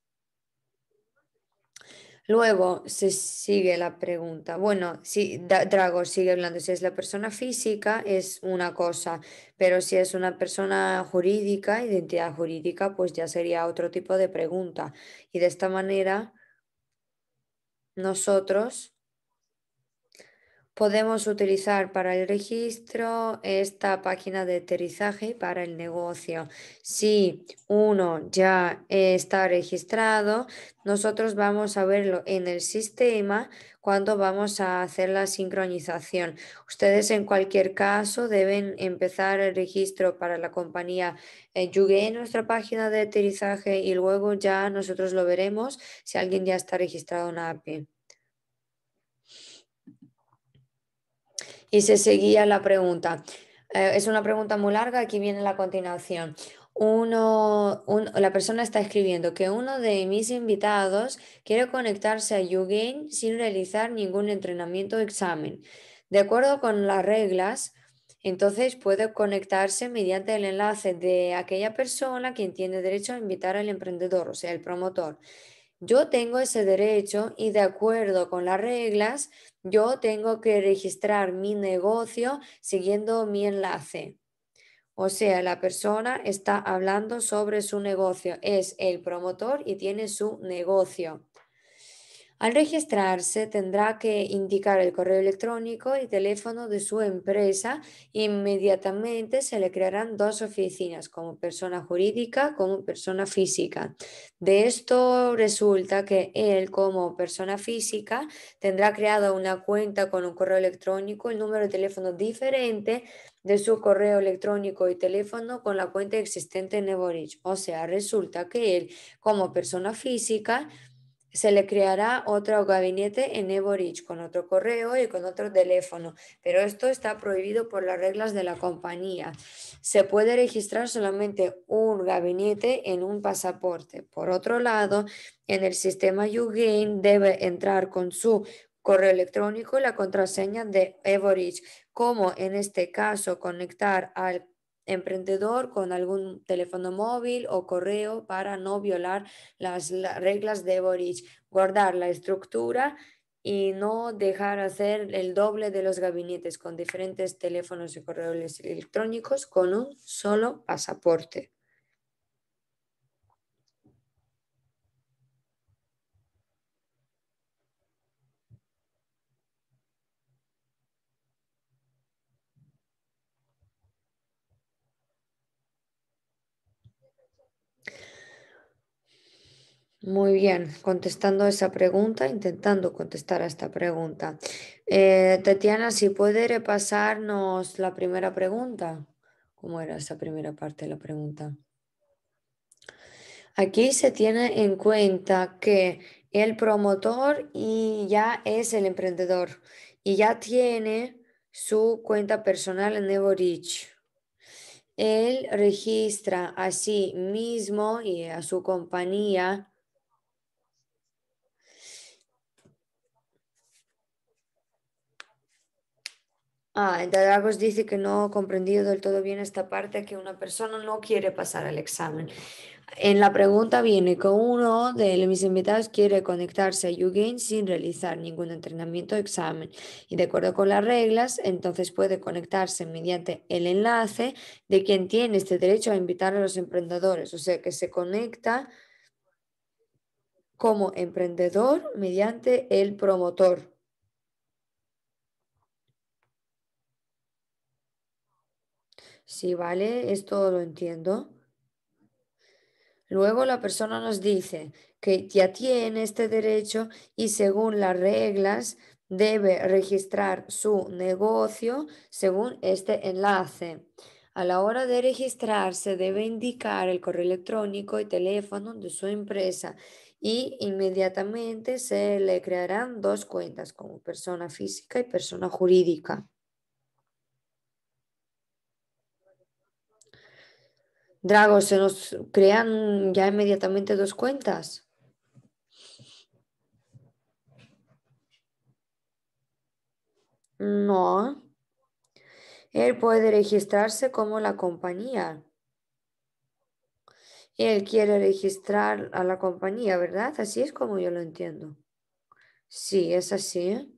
A: Luego se sigue la pregunta. Bueno, si Drago sigue hablando, si es la persona física es una cosa, pero si es una persona jurídica, identidad jurídica, pues ya sería otro tipo de pregunta. Y de esta manera, nosotros Podemos utilizar para el registro esta página de aterrizaje para el negocio. Si uno ya está registrado, nosotros vamos a verlo en el sistema cuando vamos a hacer la sincronización. Ustedes en cualquier caso deben empezar el registro para la compañía eh, Yuge en nuestra página de aterrizaje y luego ya nosotros lo veremos si alguien ya está registrado en API. y se seguía la pregunta. Eh, es una pregunta muy larga, aquí viene la continuación. Uno, la persona está escribiendo que uno de mis invitados quiere conectarse a YouGain sin realizar ningún entrenamiento o examen. De acuerdo con las reglas, entonces puede conectarse mediante el enlace de aquella persona quien tiene derecho a invitar al emprendedor, o sea, el promotor. Yo tengo ese derecho y de acuerdo con las reglas, yo tengo que registrar mi negocio siguiendo mi enlace. O sea, la persona está hablando sobre su negocio, es el promotor y tiene su negocio. Al registrarse tendrá que indicar el correo electrónico y teléfono de su empresa e inmediatamente se le crearán dos oficinas como persona jurídica, como persona física. De esto resulta que él como persona física tendrá creado una cuenta con un correo electrónico, el número de teléfono diferente de su correo electrónico y teléfono con la cuenta existente en Eborich. O sea, resulta que él como persona física se le creará otro gabinete en Eborich con otro correo y con otro teléfono, pero esto está prohibido por las reglas de la compañía. Se puede registrar solamente un gabinete en un pasaporte. Por otro lado, en el sistema U-Gain debe entrar con su correo electrónico y la contraseña de Eborich. Como en este caso conectar al emprendedor con algún teléfono móvil o correo para no violar las reglas de Boric, guardar la estructura y no dejar hacer el doble de los gabinetes con diferentes teléfonos y correos electrónicos con un solo pasaporte. Muy bien, contestando esa pregunta, intentando contestar a esta pregunta. Eh, Tatiana, si puede repasarnos la primera pregunta. ¿Cómo era esa primera parte de la pregunta? Aquí se tiene en cuenta que el promotor y ya es el emprendedor y ya tiene su cuenta personal en EvoRich. Él registra a sí mismo y a su compañía Ah, entonces Dragos dice que no ha comprendido del todo bien esta parte, que una persona no quiere pasar el examen. En la pregunta viene que uno de mis invitados quiere conectarse a YouGain sin realizar ningún entrenamiento o examen y de acuerdo con las reglas, entonces puede conectarse mediante el enlace de quien tiene este derecho a invitar a los emprendedores, o sea que se conecta como emprendedor mediante el promotor. Sí, vale, esto lo entiendo. Luego la persona nos dice que ya tiene este derecho y según las reglas debe registrar su negocio según este enlace. A la hora de registrarse debe indicar el correo electrónico y teléfono de su empresa y inmediatamente se le crearán dos cuentas como persona física y persona jurídica. Drago, se nos crean ya inmediatamente dos cuentas. No. Él puede registrarse como la compañía. Él quiere registrar a la compañía, ¿verdad? Así es como yo lo entiendo. Sí, es así.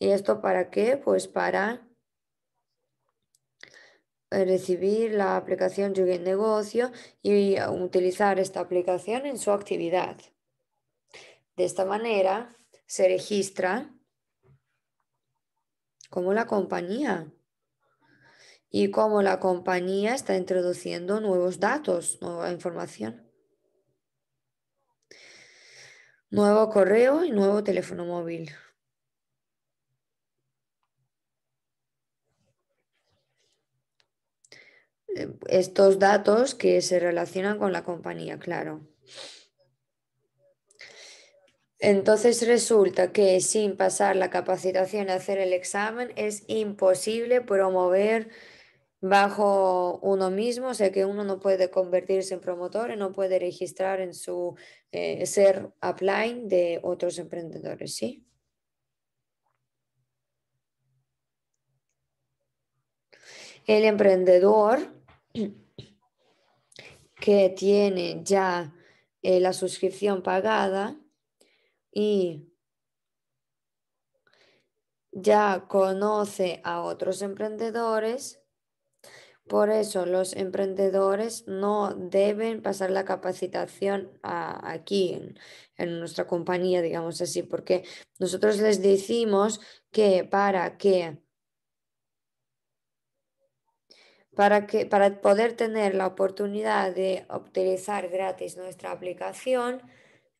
A: ¿Y esto para qué? Pues para recibir la aplicación en Negocio y eh, utilizar esta aplicación en su actividad. De esta manera se registra como la compañía y cómo la compañía está introduciendo nuevos datos, nueva información. Nuevo correo y nuevo teléfono móvil. estos datos que se relacionan con la compañía, claro. Entonces resulta que sin pasar la capacitación a hacer el examen es imposible promover bajo uno mismo, o sea que uno no puede convertirse en promotor y no puede registrar en su eh, ser upline de otros emprendedores, ¿sí? El emprendedor que tiene ya eh, la suscripción pagada y ya conoce a otros emprendedores. Por eso los emprendedores no deben pasar la capacitación aquí en, en, nuestra compañía, digamos así, porque nosotros les decimos que para que para, que, para poder tener la oportunidad de utilizar gratis nuestra aplicación,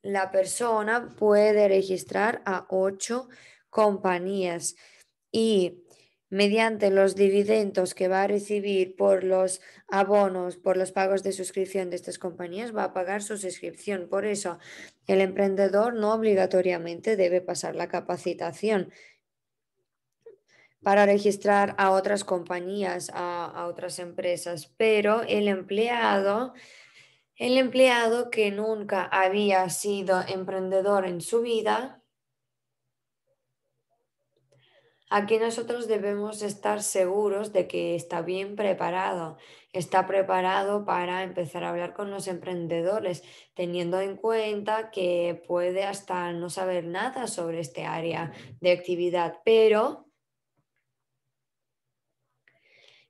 A: la persona puede registrar a ocho compañías y mediante los dividendos que va a recibir por los abonos, por los pagos de suscripción de estas compañías, va a pagar su suscripción. Por eso, el emprendedor no obligatoriamente debe pasar la capacitación para registrar a otras compañías, a, otras empresas, pero el empleado, el empleado que nunca había sido emprendedor en su vida, Aquí nosotros debemos estar seguros de que está bien preparado, está preparado para empezar a hablar con los emprendedores, teniendo en cuenta que puede hasta no saber nada sobre este área de actividad, pero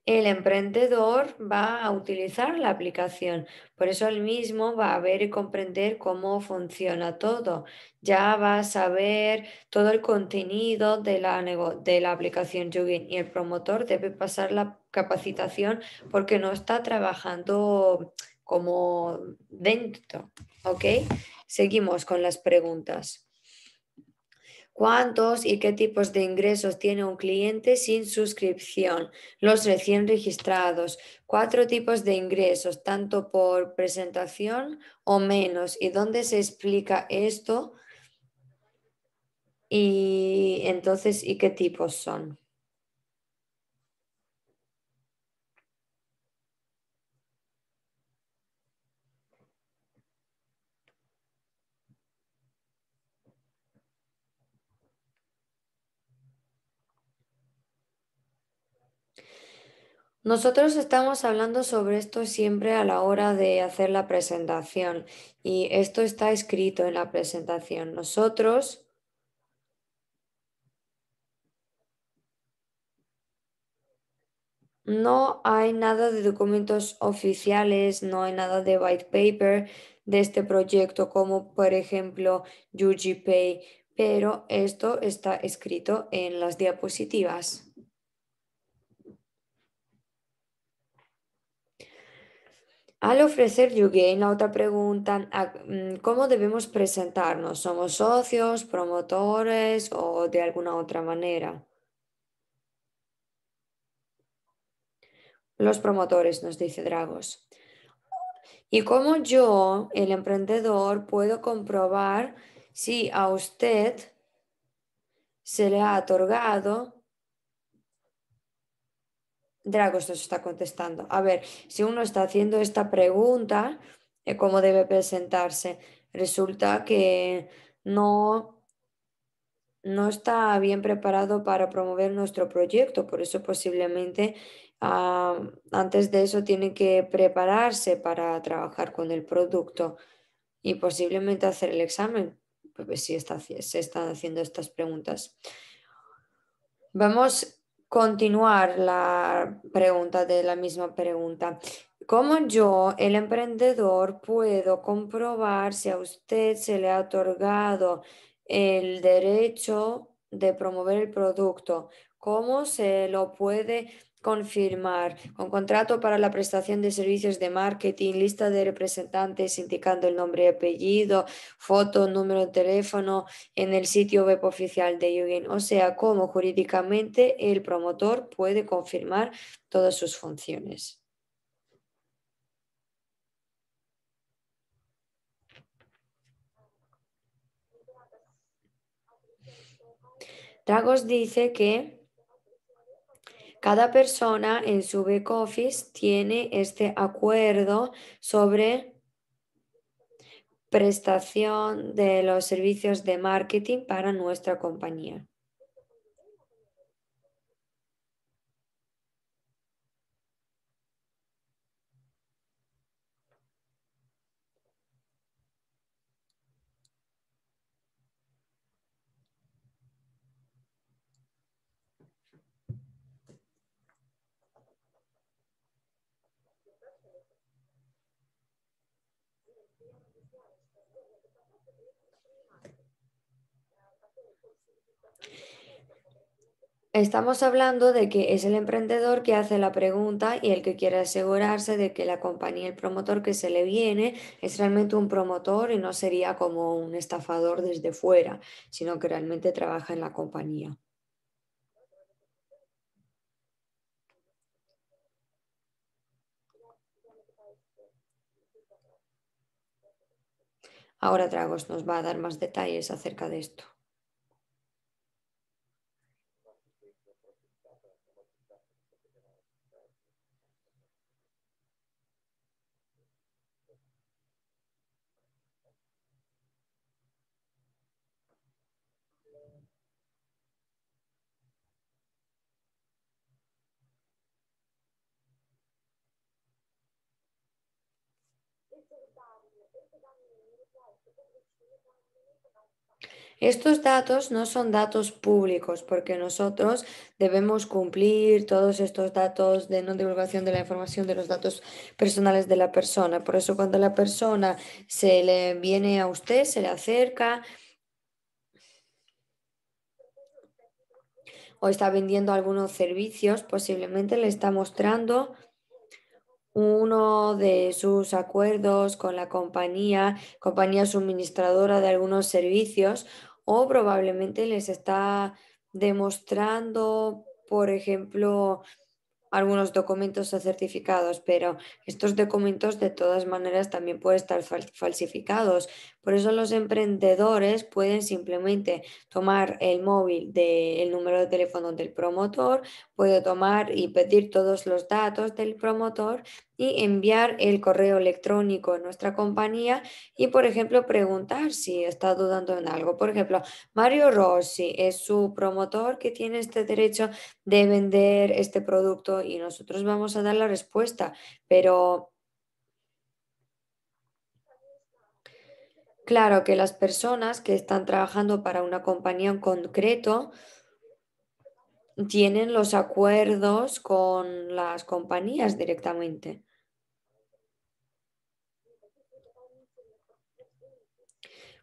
A: el emprendedor va a utilizar la aplicación. Por eso él mismo va a ver y comprender cómo funciona todo. Ya va a saber todo el contenido de la, de la aplicación Jugin y el promotor debe pasar la capacitación porque no está trabajando como dentro. ¿Ok? Seguimos con las preguntas cuántos y qué tipos de ingresos tiene un cliente sin suscripción, los recién registrados, cuatro tipos de ingresos, tanto por presentación o menos, y dónde se explica esto y entonces y qué tipos son. Nosotros estamos hablando sobre esto siempre a la hora de hacer la presentación y esto está escrito en la presentación. Nosotros no hay nada de documentos oficiales, no hay nada de white paper de este proyecto como por ejemplo UGPay, pero esto está escrito en las diapositivas. Al ofrecer YouGain, la otra pregunta, mm, ¿cómo debemos presentarnos? ¿Somos socios, promotores o de alguna otra manera? Los promotores, nos dice Dragos. ¿Y cómo yo, el emprendedor, puedo comprobar si a usted se le ha otorgado Dragos nos está contestando. A ver, si uno está haciendo esta pregunta, eh, ¿cómo debe presentarse? Resulta que no, no está bien preparado para promover nuestro proyecto, por eso posiblemente ah, antes de eso tiene que prepararse para trabajar con el producto y posiblemente hacer el examen, pues si está, se están haciendo estas preguntas. Vamos continuar la pregunta de la misma pregunta. ¿Cómo yo, el emprendedor, puedo comprobar si a usted se le ha otorgado el derecho de promover el producto? ¿Cómo se lo puede confirmar con contrato para la prestación de servicios de marketing, lista de representantes indicando el nombre apellido, foto, número de teléfono en el sitio web oficial de Yugen, o sea, cómo jurídicamente el promotor puede confirmar todas sus funciones. Dragos dice que cada persona en su back office tiene este acuerdo sobre prestación de los servicios de marketing para nuestra compañía. Estamos hablando de que es el emprendedor que hace la pregunta y el que quiere asegurarse de que la compañía, el promotor que se le viene, es realmente un promotor y no sería como un estafador desde fuera, sino que realmente trabaja en la compañía. Ahora Dragos nos va a dar más detalles acerca de esto. Estos datos no son datos públicos porque nosotros debemos cumplir todos estos datos de no divulgación de la información de los datos personales de la persona. Por eso cuando la persona se le viene a usted, se le acerca o está vendiendo algunos servicios, posiblemente le está mostrando uno de sus acuerdos con la compañía, compañía suministradora de algunos servicios, o probablemente les está demostrando, por ejemplo, algunos documentos certificados, pero estos documentos de todas maneras también pueden estar falsificados, por eso los emprendedores pueden simplemente tomar el móvil del número de teléfono del promotor, puede tomar y pedir todos los datos del promotor y enviar el correo electrónico a nuestra compañía y, por ejemplo, preguntar si está dudando en algo. Por ejemplo, Mario Rossi es su promotor que tiene este derecho de vender este producto y nosotros vamos a dar la respuesta, pero Claro que las personas que están trabajando para una compañía en concreto tienen los acuerdos con las compañías directamente.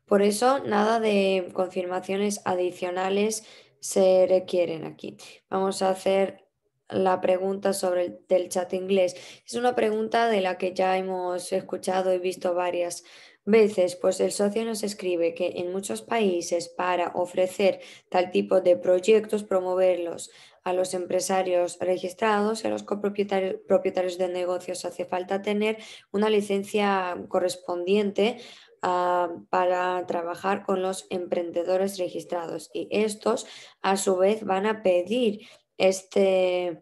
A: Por eso, nada de confirmaciones adicionales se requieren aquí. Vamos a hacer la pregunta sobre el chat inglés. Es una pregunta de la que ya hemos escuchado y visto varias veces, pues el socio nos escribe que en muchos países para ofrecer tal tipo de proyectos, promoverlos a los empresarios registrados y a los copropietarios propietarios de negocios hace falta tener una licencia correspondiente ah, para trabajar con los emprendedores registrados y estos a su vez van a pedir este,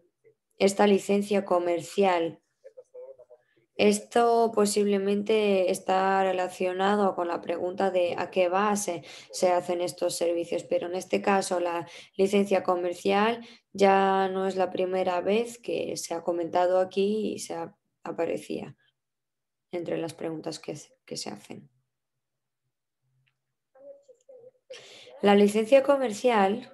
A: esta licencia comercial esto posiblemente está relacionado con la pregunta de a qué base se hacen estos servicios, pero en este caso la licencia comercial ya no es la primera vez que se ha comentado aquí y se aparecía entre las preguntas que se hacen. La licencia comercial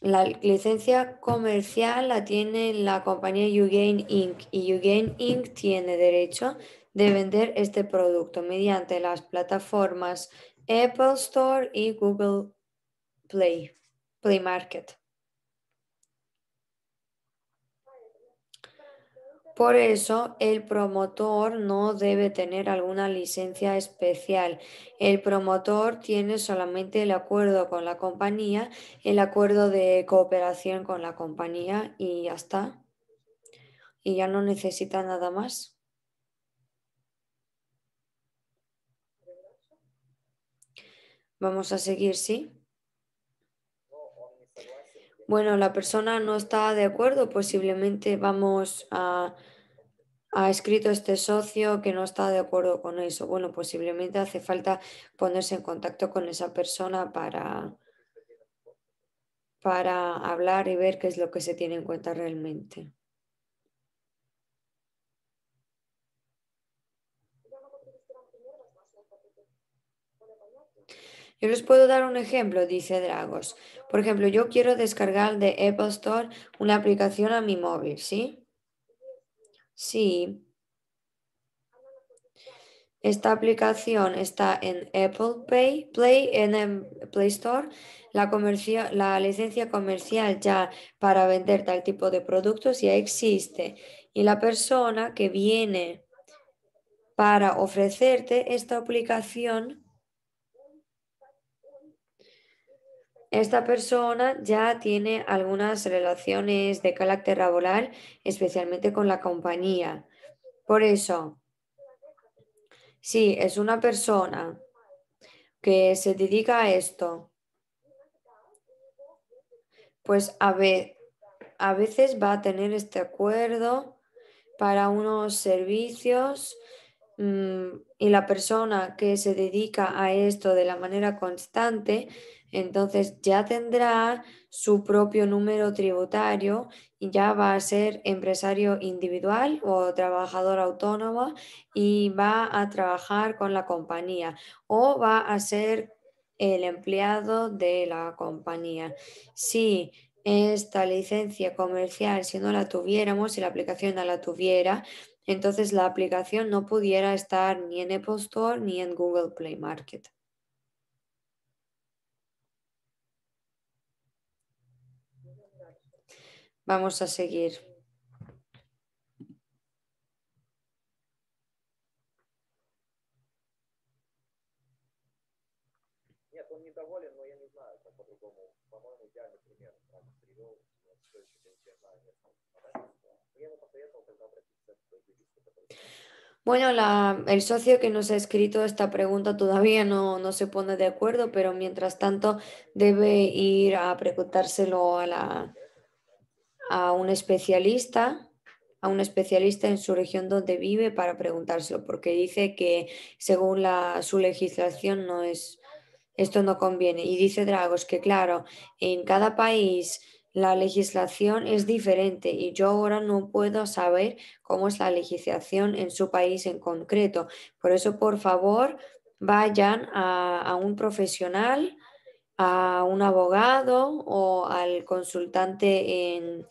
A: La licencia comercial la tiene la compañía YouGain Inc. y YouGain Inc. tiene derecho de vender este producto mediante las plataformas Apple Store y Google Play, Play Market. Por eso, el promotor no debe tener alguna licencia especial. El promotor tiene solamente el acuerdo con la compañía, el acuerdo de cooperación con la compañía y ya está. Y ya no necesita nada más. Vamos a seguir, ¿sí? bueno, la persona no está de acuerdo, posiblemente vamos a, ha escrito este socio que no está de acuerdo con eso. Bueno, posiblemente hace falta ponerse en contacto con esa persona para, para hablar y ver qué es lo que se tiene en cuenta realmente. Yo les puedo dar un ejemplo, dice Dragos. Por ejemplo, yo quiero descargar de Apple Store una aplicación a mi móvil, ¿sí? Sí. Esta aplicación está en Apple Pay, Play, en em, Play Store. La, la licencia comercial ya para vender tal tipo de productos ya existe. Y la persona que viene para ofrecerte esta aplicación Esta persona ya tiene algunas relaciones de carácter laboral, especialmente con la compañía. Por eso, si es una persona que se dedica a esto, pues a, veces va a tener este acuerdo para unos servicios mm, y la persona que se dedica a esto de la manera constante entonces ya tendrá su propio número tributario y ya va a ser empresario individual o trabajador autónomo y va a trabajar con la compañía o va a ser el empleado de la compañía. Si esta licencia comercial, si no la tuviéramos, y la aplicación no la tuviera, entonces la aplicación no pudiera estar ni en Apple Store ni en Google Play Market. Vamos a seguir. Bueno, el socio que nos ha escrito esta pregunta todavía no, no, se pone de acuerdo, pero mientras tanto debe ir a preguntárselo a la, a un especialista, a un especialista en su región donde vive para preguntárselo, porque dice que según su legislación no es, esto no conviene. Y dice Dragos que claro, en cada país la legislación es diferente y yo ahora no puedo saber cómo es la legislación en su país en concreto. Por eso, por favor, vayan a un profesional a un abogado o al consultante en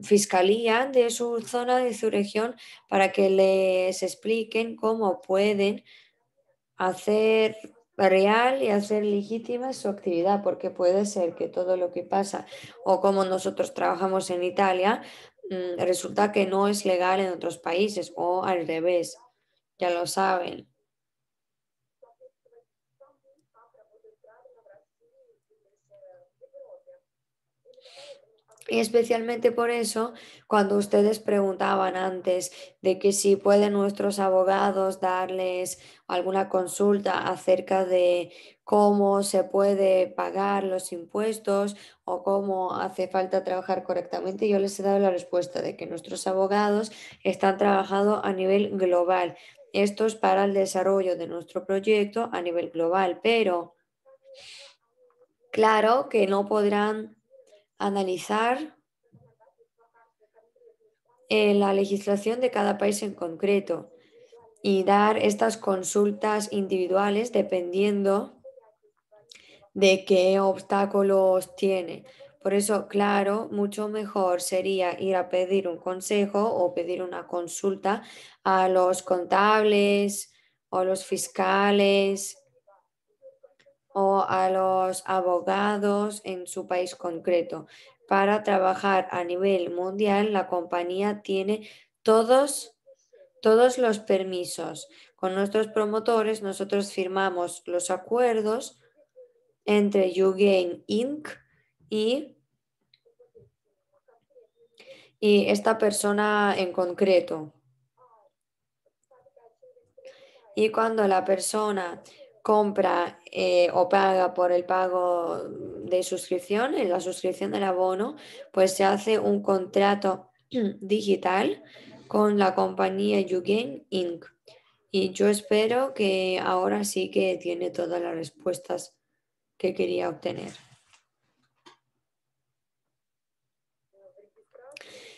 A: fiscalía de su zona, de su región, para que les expliquen cómo pueden hacer real y hacer legítima su actividad, porque puede ser que todo lo que pasa o como nosotros trabajamos en Italia, mm, resulta que no es legal en otros países o al revés, ya lo saben. Y especialmente por eso, cuando ustedes preguntaban antes de que si pueden nuestros abogados darles alguna consulta acerca de cómo se puede pagar los impuestos o cómo hace falta trabajar correctamente, yo les he dado la respuesta de que nuestros abogados están trabajando a nivel global. Esto es para el desarrollo de nuestro proyecto a nivel global, pero claro que no podrán analizar eh, la legislación de cada país en concreto y dar estas consultas individuales dependiendo de qué obstáculos tiene. Por eso, claro, mucho mejor sería ir a pedir un consejo o pedir una consulta a los contables o los fiscales o a los abogados en su país concreto. Para trabajar a nivel mundial, la compañía tiene todos, todos los permisos. Con nuestros promotores, nosotros firmamos los acuerdos entre YouGain Inc. y, y esta persona en concreto. Y cuando la persona compra eh, o paga por el pago de suscripción, en la suscripción del abono, pues se hace un contrato *clears throat* digital con la compañía YouGain Inc. Y yo espero que ahora sí que tiene todas las respuestas que quería obtener.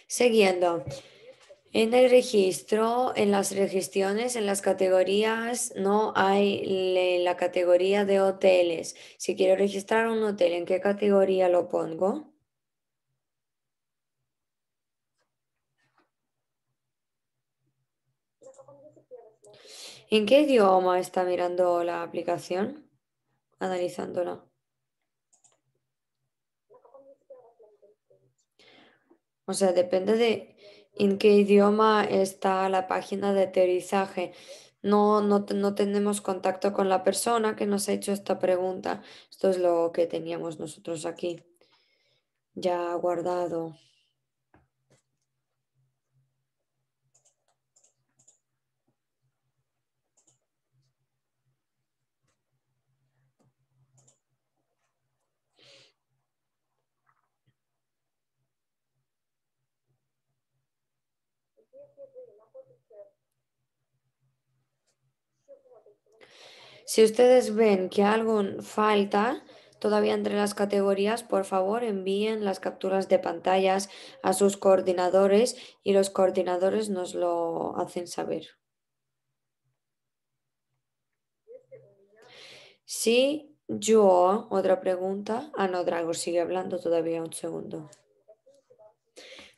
A: Siguiendo. En el registro, en las registriones, en las categorías, no hay la categoría de hoteles. Si quiero registrar un hotel, ¿en qué categoría lo pongo? ¿En qué idioma está mirando la aplicación? Analizándola. O sea, depende de en qué idioma está la página de aterrizaje. No, no, tenemos contacto con la persona que nos ha hecho esta pregunta. Esto es lo que teníamos nosotros aquí ya guardado. Si ustedes ven que algo falta todavía entre las categorías, por favor envíen las capturas de pantallas a sus coordinadores y los coordinadores nos lo hacen saber. Si yo, otra pregunta. Ah, no, Drago, sigue hablando todavía un segundo.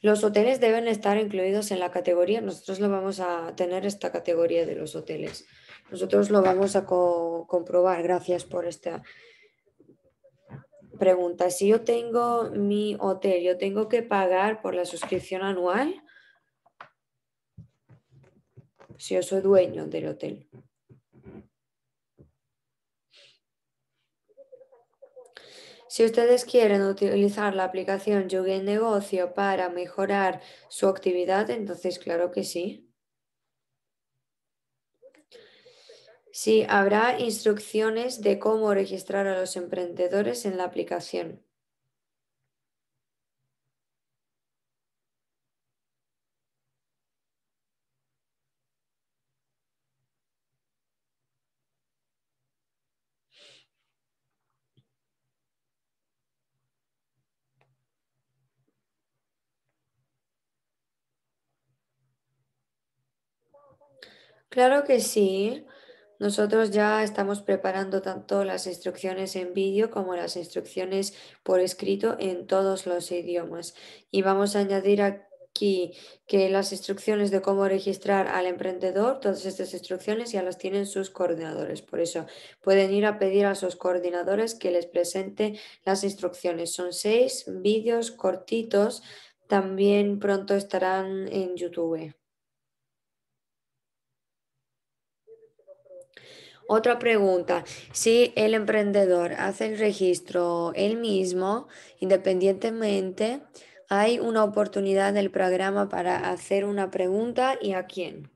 A: Los hoteles deben estar incluidos en la categoría. Nosotros lo vamos a tener esta categoría de los hoteles. Nosotros lo vamos a comprobar. Gracias por esta pregunta. Si yo tengo mi hotel, ¿yo tengo que pagar por la suscripción anual? Si yo soy dueño del hotel. Si ustedes quieren utilizar la aplicación en Negocio para mejorar su actividad, entonces claro que sí. Sí, habrá instrucciones de cómo registrar a los emprendedores en la aplicación. Claro que sí. Nosotros ya estamos preparando tanto las instrucciones en vídeo como las instrucciones por escrito en todos los idiomas y vamos a añadir aquí que las instrucciones de cómo registrar al emprendedor, todas estas instrucciones ya las tienen sus coordinadores. Por eso pueden ir a pedir a sus coordinadores que les presente las instrucciones. Son seis vídeos cortitos, también pronto estarán en YouTube. Otra pregunta, si el emprendedor hace el registro él mismo, independientemente, ¿hay una oportunidad del programa para hacer una pregunta y a quién?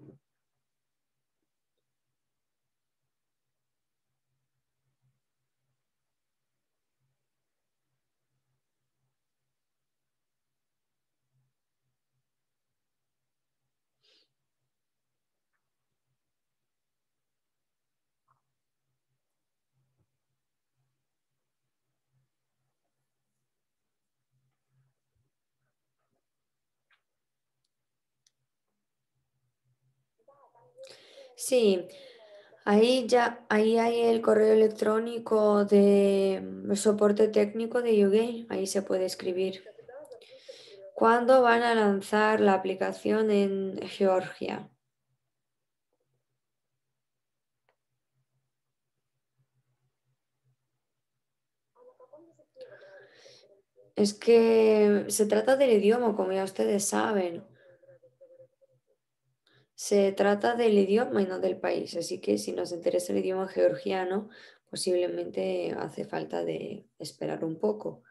A: Sí, ahí ya, ahí hay el correo electrónico de mm, soporte técnico de UG, ahí se puede escribir. ¿Cuándo van a lanzar la aplicación en Georgia? Es que se trata del idioma, como ya ustedes saben. Se trata del idioma y no del país, así que si nos interesa el idioma georgiano, posiblemente hace falta de esperar un poco.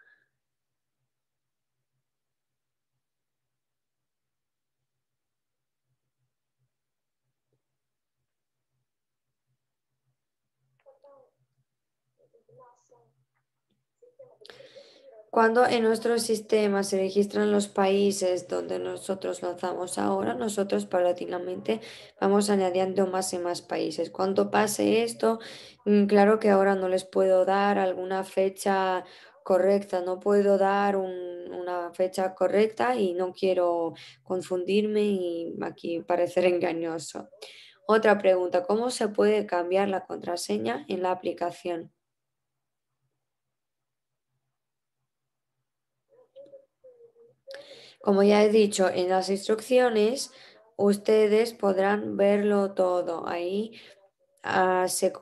A: Cuando en nuestro sistema se registran los países donde nosotros lanzamos ahora, nosotros paulatinamente vamos añadiendo más y más países. Cuando pase esto, mm, claro que ahora no les puedo dar alguna fecha correcta, no puedo dar una fecha correcta y no quiero confundirme y aquí parecer engañoso. Otra pregunta, ¿cómo se puede cambiar la contraseña en la aplicación? Como ya he dicho en las instrucciones, ustedes podrán verlo todo. Ahí ah, se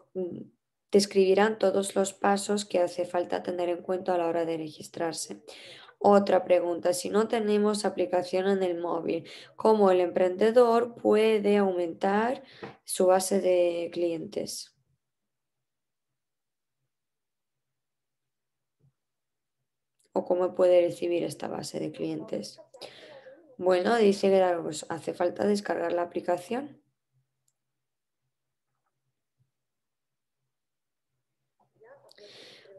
A: describirán todos los pasos que hace falta tener en cuenta a la hora de registrarse. Otra pregunta, si no tenemos aplicación en el móvil, ¿cómo el emprendedor puede aumentar su base de clientes? ¿O cómo puede recibir esta base de clientes? Bueno, dice que pues, hace falta descargar la aplicación.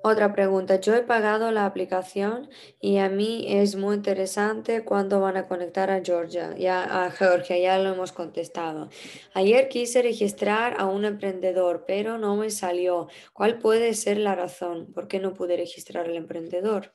A: Otra pregunta, yo he pagado la aplicación y a mí es muy interesante cuándo van a conectar a Georgia, ya a Georgia, ya lo hemos contestado. Ayer quise registrar a un emprendedor, pero no me salió. ¿Cuál puede ser la razón por qué no pude registrar al emprendedor?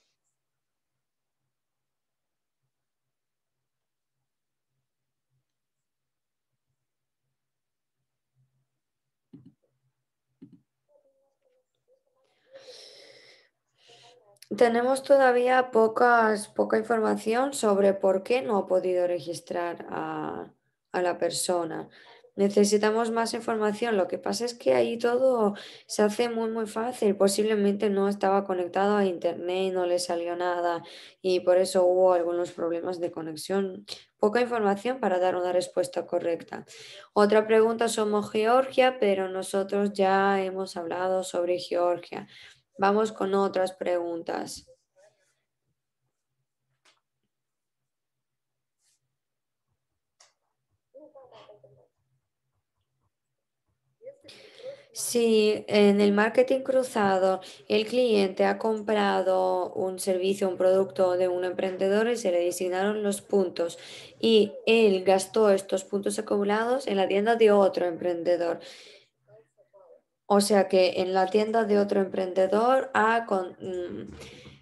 A: Tenemos todavía pocas, poca información sobre por qué no ha podido registrar a, a la persona. Necesitamos más información. Lo que pasa es que ahí todo se hace muy, muy fácil. Posiblemente no estaba conectado a Internet, no le salió nada y por eso hubo algunos problemas de conexión. Poca información para dar una respuesta correcta. Otra pregunta, somos Georgia, pero nosotros ya hemos hablado sobre Georgia. Vamos con otras preguntas. Si en el marketing cruzado el cliente ha comprado un servicio, un producto de un emprendedor y se le designaron los puntos y él gastó estos puntos acumulados en la tienda de otro emprendedor o sea que en la tienda de otro emprendedor ah, mm,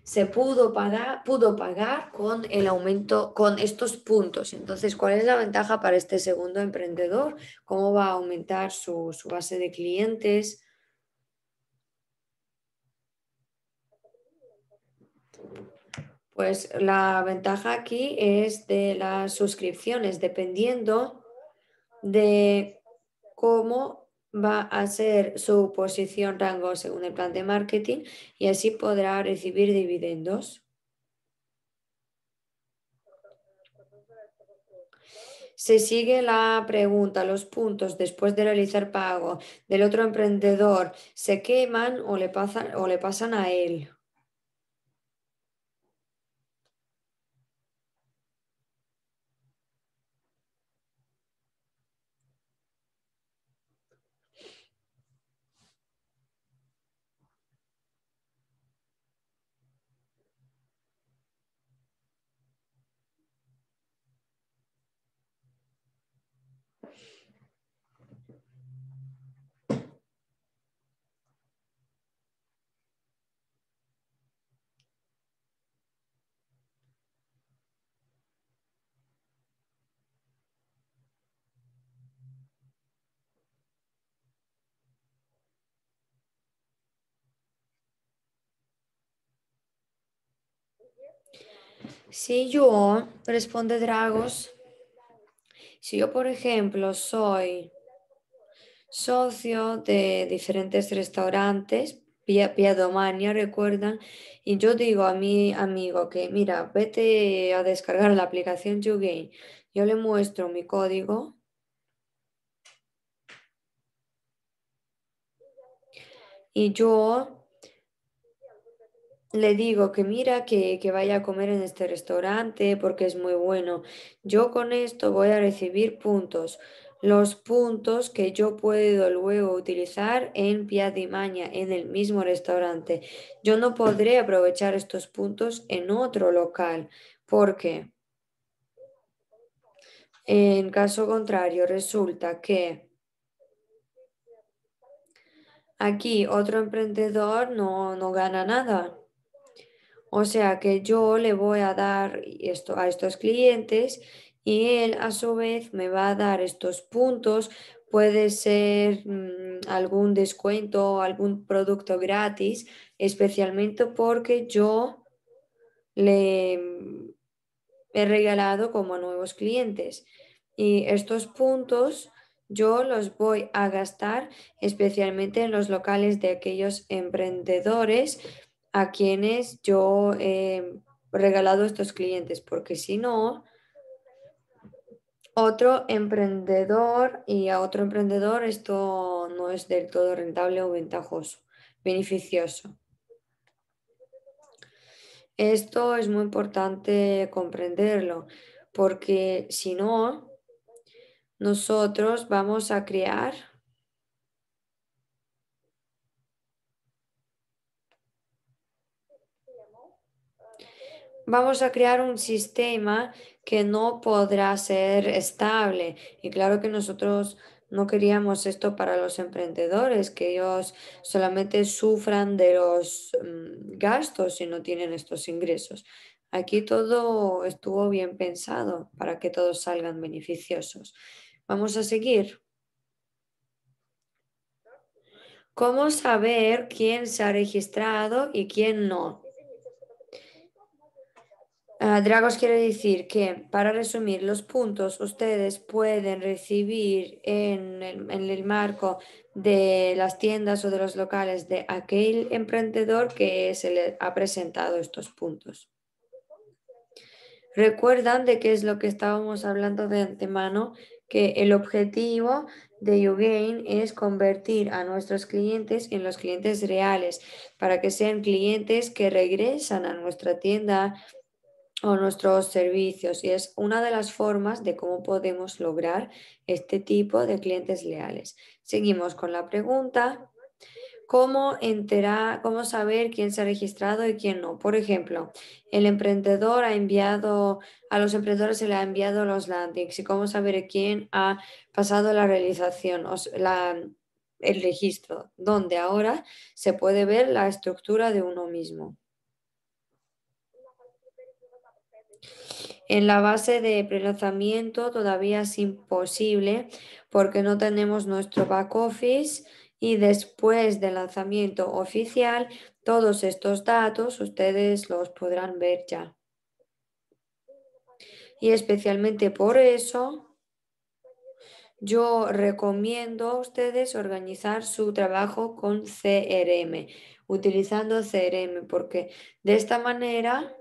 A: se pudo pagar, pudo pagar con el aumento, con estos puntos. Entonces, ¿cuál es la ventaja para este segundo emprendedor? ¿Cómo va a aumentar su, su base de clientes? Pues la ventaja aquí es de las suscripciones, dependiendo de cómo va a ser su posición rango según el plan de marketing y así podrá recibir dividendos. Se sigue la pregunta, los puntos después de realizar pago del otro emprendedor se queman o le pasan, o le pasan a él. Si yo, responde Dragos, si yo, por ejemplo, soy socio de diferentes restaurantes, Domania recuerdan, y yo digo a mi amigo que, mira, vete a descargar la aplicación YouGain, yo le muestro mi código, y yo le digo que mira, que, que, vaya a comer en este restaurante porque es muy bueno. Yo con esto voy a recibir puntos. Los puntos que yo puedo luego utilizar en Piadimaña, en el mismo restaurante. Yo no podré aprovechar estos puntos en otro local porque en caso contrario resulta que aquí otro emprendedor no, no gana nada o sea que yo le voy a dar esto a estos clientes y él a su vez me va a dar estos puntos. Puede ser mm, algún descuento o algún producto gratis, especialmente porque yo le mm, he regalado como nuevos clientes. Y estos puntos yo los voy a gastar especialmente en los locales de aquellos emprendedores a quienes yo he regalado estos clientes, porque si no, otro emprendedor y a otro emprendedor esto no es del todo rentable o ventajoso, beneficioso. Esto es muy importante comprenderlo, porque si no, nosotros vamos a crear vamos a crear un sistema que no podrá ser estable. Y claro que nosotros no queríamos esto para los emprendedores, que ellos solamente sufran de los mm, gastos y no tienen estos ingresos. Aquí todo estuvo bien pensado para que todos salgan beneficiosos. Vamos a seguir. ¿Cómo saber quién se ha registrado y quién no? Ah, Dragos quiere decir que, para resumir, los puntos ustedes pueden recibir en el, en el, marco de las tiendas o de los locales de aquel emprendedor que se le ha presentado estos puntos. Recuerdan de qué es lo que estábamos hablando de antemano, que el objetivo de YouGain es convertir a nuestros clientes en los clientes reales, para que sean clientes que regresan a nuestra tienda o nuestros servicios y es una de las formas de cómo podemos lograr este tipo de clientes leales. Seguimos con la pregunta. ¿Cómo, ¿Cómo saber quién se ha registrado y quién no? Por ejemplo, el emprendedor ha enviado, a los emprendedores se le ha enviado los landings y cómo saber quién ha pasado la realización, el registro, donde ahora se puede ver la estructura de uno mismo. En la base de prelanzamiento todavía es imposible porque no tenemos nuestro back office y después del lanzamiento oficial todos estos datos ustedes los podrán ver ya. Y especialmente por eso yo recomiendo a ustedes organizar su trabajo con CRM, utilizando CRM, porque de esta manera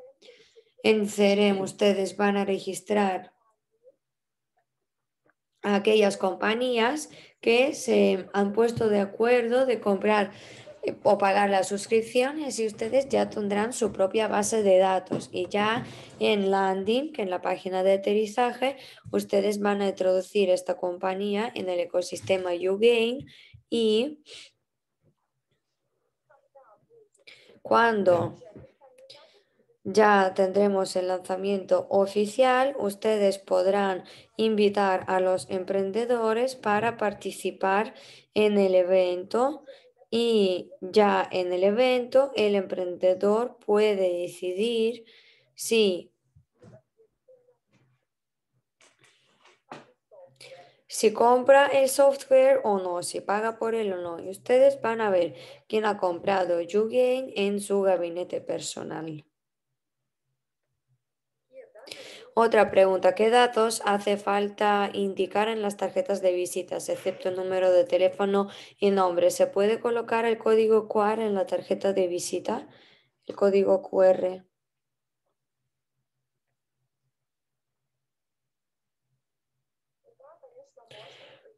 A: en CEREM ustedes van a registrar a aquellas compañías que se han puesto de acuerdo de comprar eh, o pagar las suscripciones y ustedes ya tendrán su propia base de datos y ya en landing, que en la página de aterrizaje, ustedes van a introducir esta compañía en el ecosistema YouGain y cuando ya tendremos el lanzamiento oficial, ustedes podrán invitar a los emprendedores para participar en el evento y ya en el evento el emprendedor puede decidir si, si compra el software o no, si paga por él o no. Y ustedes van a ver quién ha comprado YouGain en su gabinete personal. Otra pregunta, ¿qué datos hace falta indicar en las tarjetas de visitas, excepto número de teléfono y nombre? ¿Se puede colocar el código QR en la tarjeta de visita? El código QR.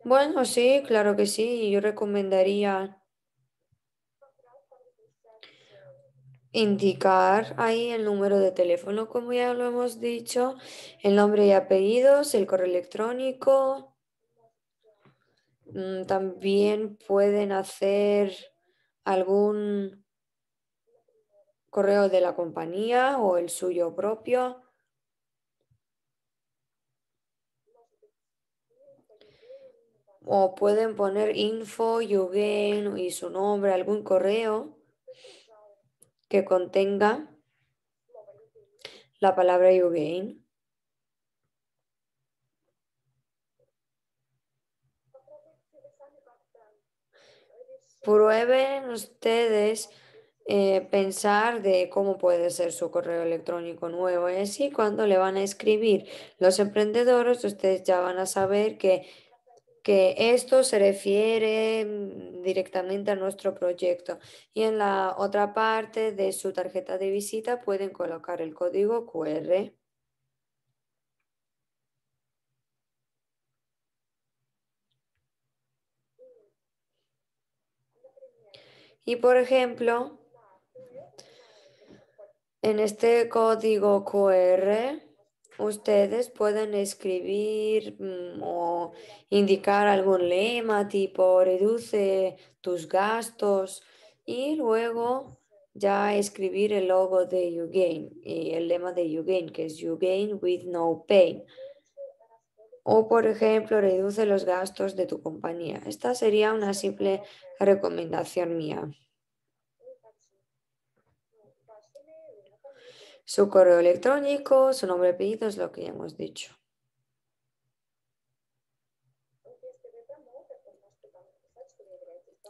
A: Bueno, sí, claro que sí. Yo recomendaría indicar ahí el número de teléfono, como ya lo hemos dicho, el nombre y apellidos, el correo electrónico. Mm, también pueden hacer algún correo de la compañía o el suyo propio. O pueden poner info, Yugen y su nombre, algún correo que contenga la palabra you Prueben ustedes eh, pensar de cómo puede ser su correo electrónico nuevo y así cuando le van a escribir los emprendedores ustedes ya van a saber que que esto se refiere mm, directamente a nuestro proyecto y en la otra parte de su tarjeta de visita pueden colocar el código QR. Y por ejemplo, en este código QR ustedes pueden escribir mm, o indicar algún lema tipo reduce tus gastos y luego ya escribir el logo de YouGain y el lema de YouGain, que es YouGain with no pain. O, por ejemplo, reduce los gastos de tu compañía. Esta sería una simple recomendación mía. su correo electrónico, su nombre y apellido es lo que ya hemos dicho.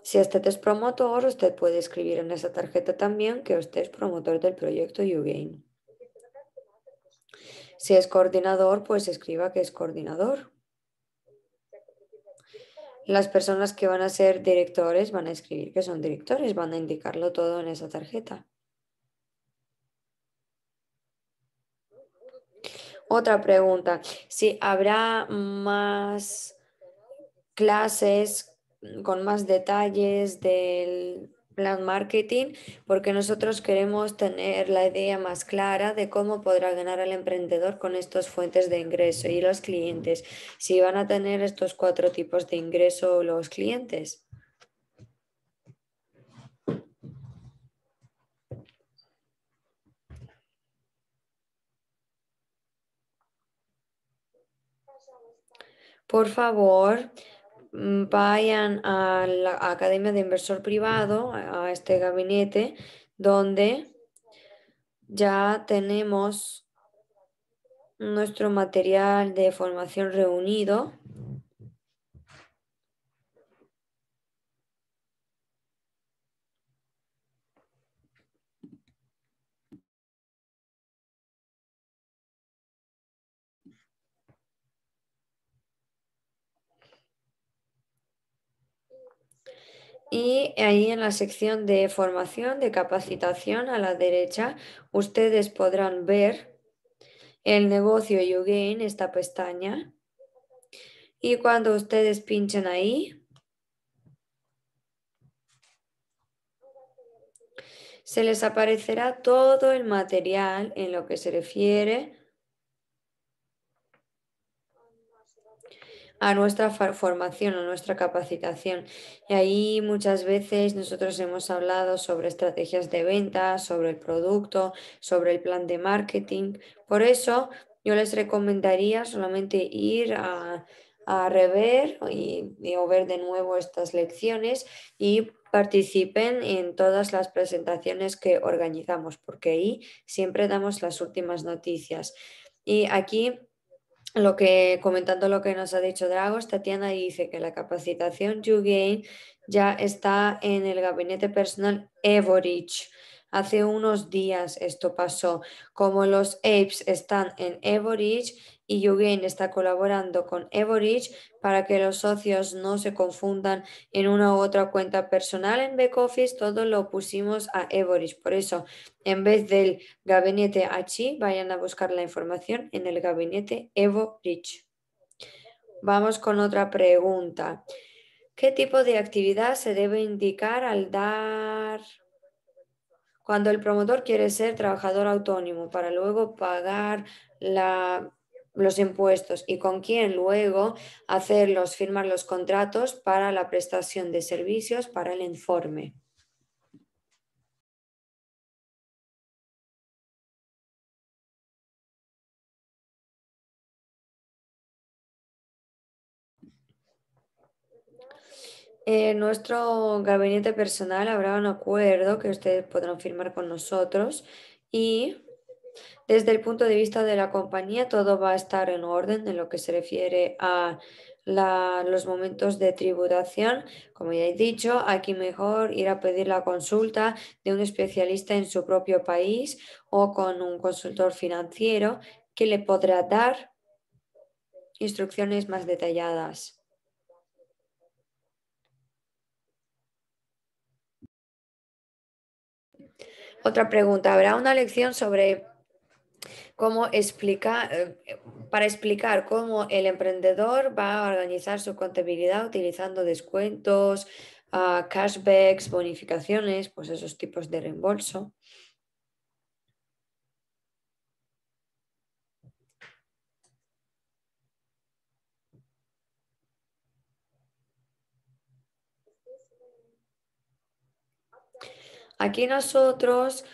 A: Si usted es promotor, usted puede escribir en esa tarjeta también que usted es promotor del proyecto YouGain. Si es coordinador, pues escriba que es coordinador. Las personas que van a ser directores van a escribir que son directores, van a indicarlo todo en esa tarjeta. Otra pregunta, si habrá más clases con más detalles del plan marketing, porque nosotros queremos tener la idea más clara de cómo podrá ganar el emprendedor con estas fuentes de ingreso y los clientes, si van a tener estos cuatro tipos de ingreso los clientes. por favor, mm, vayan a la Academia de Inversor Privado, a este gabinete, donde ya tenemos nuestro material de formación reunido Y ahí en la sección de formación, de capacitación, a la derecha, ustedes podrán ver el negocio en esta pestaña. Y cuando ustedes pinchen ahí, se les aparecerá todo el material en lo que se refiere a nuestra formación, a nuestra capacitación. Y ahí muchas veces nosotros hemos hablado sobre estrategias de venta, sobre el producto, sobre el plan de marketing. Por eso yo les recomendaría solamente ir a, rever y, o ver de nuevo estas lecciones y participen en todas las presentaciones que organizamos, porque ahí siempre damos las últimas noticias. Y aquí lo que, comentando lo que nos ha dicho Dragos, Tatiana dice que la capacitación YouGain ya está en el gabinete personal Evorich. Hace unos días esto pasó. Como los Apes están en Evorich y UGAIN está colaborando con Evorich para que los socios no se confundan en una u otra cuenta personal en back todo lo pusimos a Evorich. Por eso, en vez del gabinete H, vayan a buscar la información en el gabinete Evorich. Vamos con otra pregunta. ¿Qué tipo de actividad se debe indicar al dar cuando el promotor quiere ser trabajador autónomo para luego pagar los impuestos y con quién luego hacerlos firmar los contratos para la prestación de servicios para el informe. En eh, nuestro gabinete personal habrá un acuerdo que ustedes podrán firmar con nosotros y desde el punto de vista de la compañía todo va a estar en orden en lo que se refiere a los momentos de tributación. Como ya he dicho, aquí mejor ir a pedir la consulta de un especialista en su propio país o con un consultor financiero que le podrá dar instrucciones más detalladas. Otra pregunta, ¿habrá una lección sobre cómo explicar, eh, para explicar cómo el emprendedor va a organizar su contabilidad utilizando descuentos, ah, cashbacks, bonificaciones, pues esos tipos de reembolso? Aquí nosotros,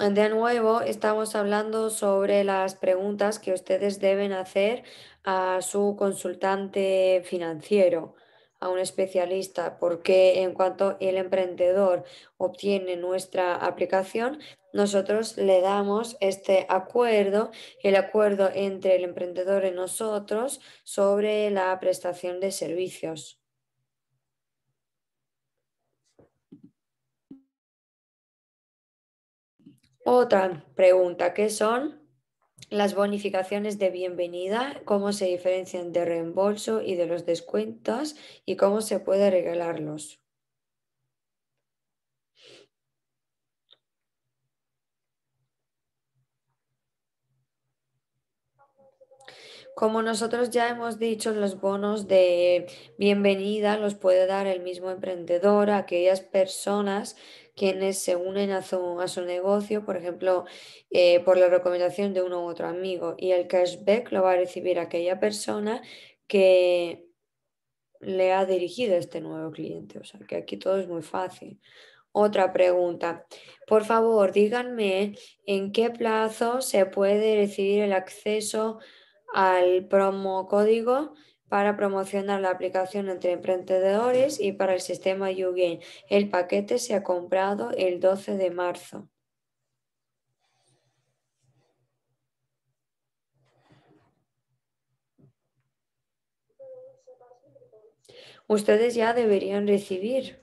A: eh, de nuevo, estamos hablando sobre las preguntas que ustedes deben hacer a su consultante financiero a un especialista, porque en cuanto el emprendedor obtiene nuestra aplicación, nosotros le damos este acuerdo, el acuerdo entre el emprendedor y nosotros sobre la prestación de servicios. Otra pregunta, ¿qué son las bonificaciones de bienvenida? ¿Cómo se diferencian de reembolso y de los descuentos? ¿Y cómo se puede regalarlos? Como nosotros ya hemos dicho, los bonos de bienvenida los puede dar el mismo emprendedor a aquellas personas quienes se unen a su, negocio, por ejemplo, eh, por la recomendación de uno u otro amigo. Y el cashback lo va a recibir aquella persona que le ha dirigido a este nuevo cliente. O sea, que aquí todo es muy fácil. Otra pregunta. Por favor, díganme en qué plazo se puede recibir el acceso al promo código para promocionar la aplicación entre emprendedores y para el sistema YouGain. El paquete se ha comprado el 12 de marzo. Ustedes ya deberían recibir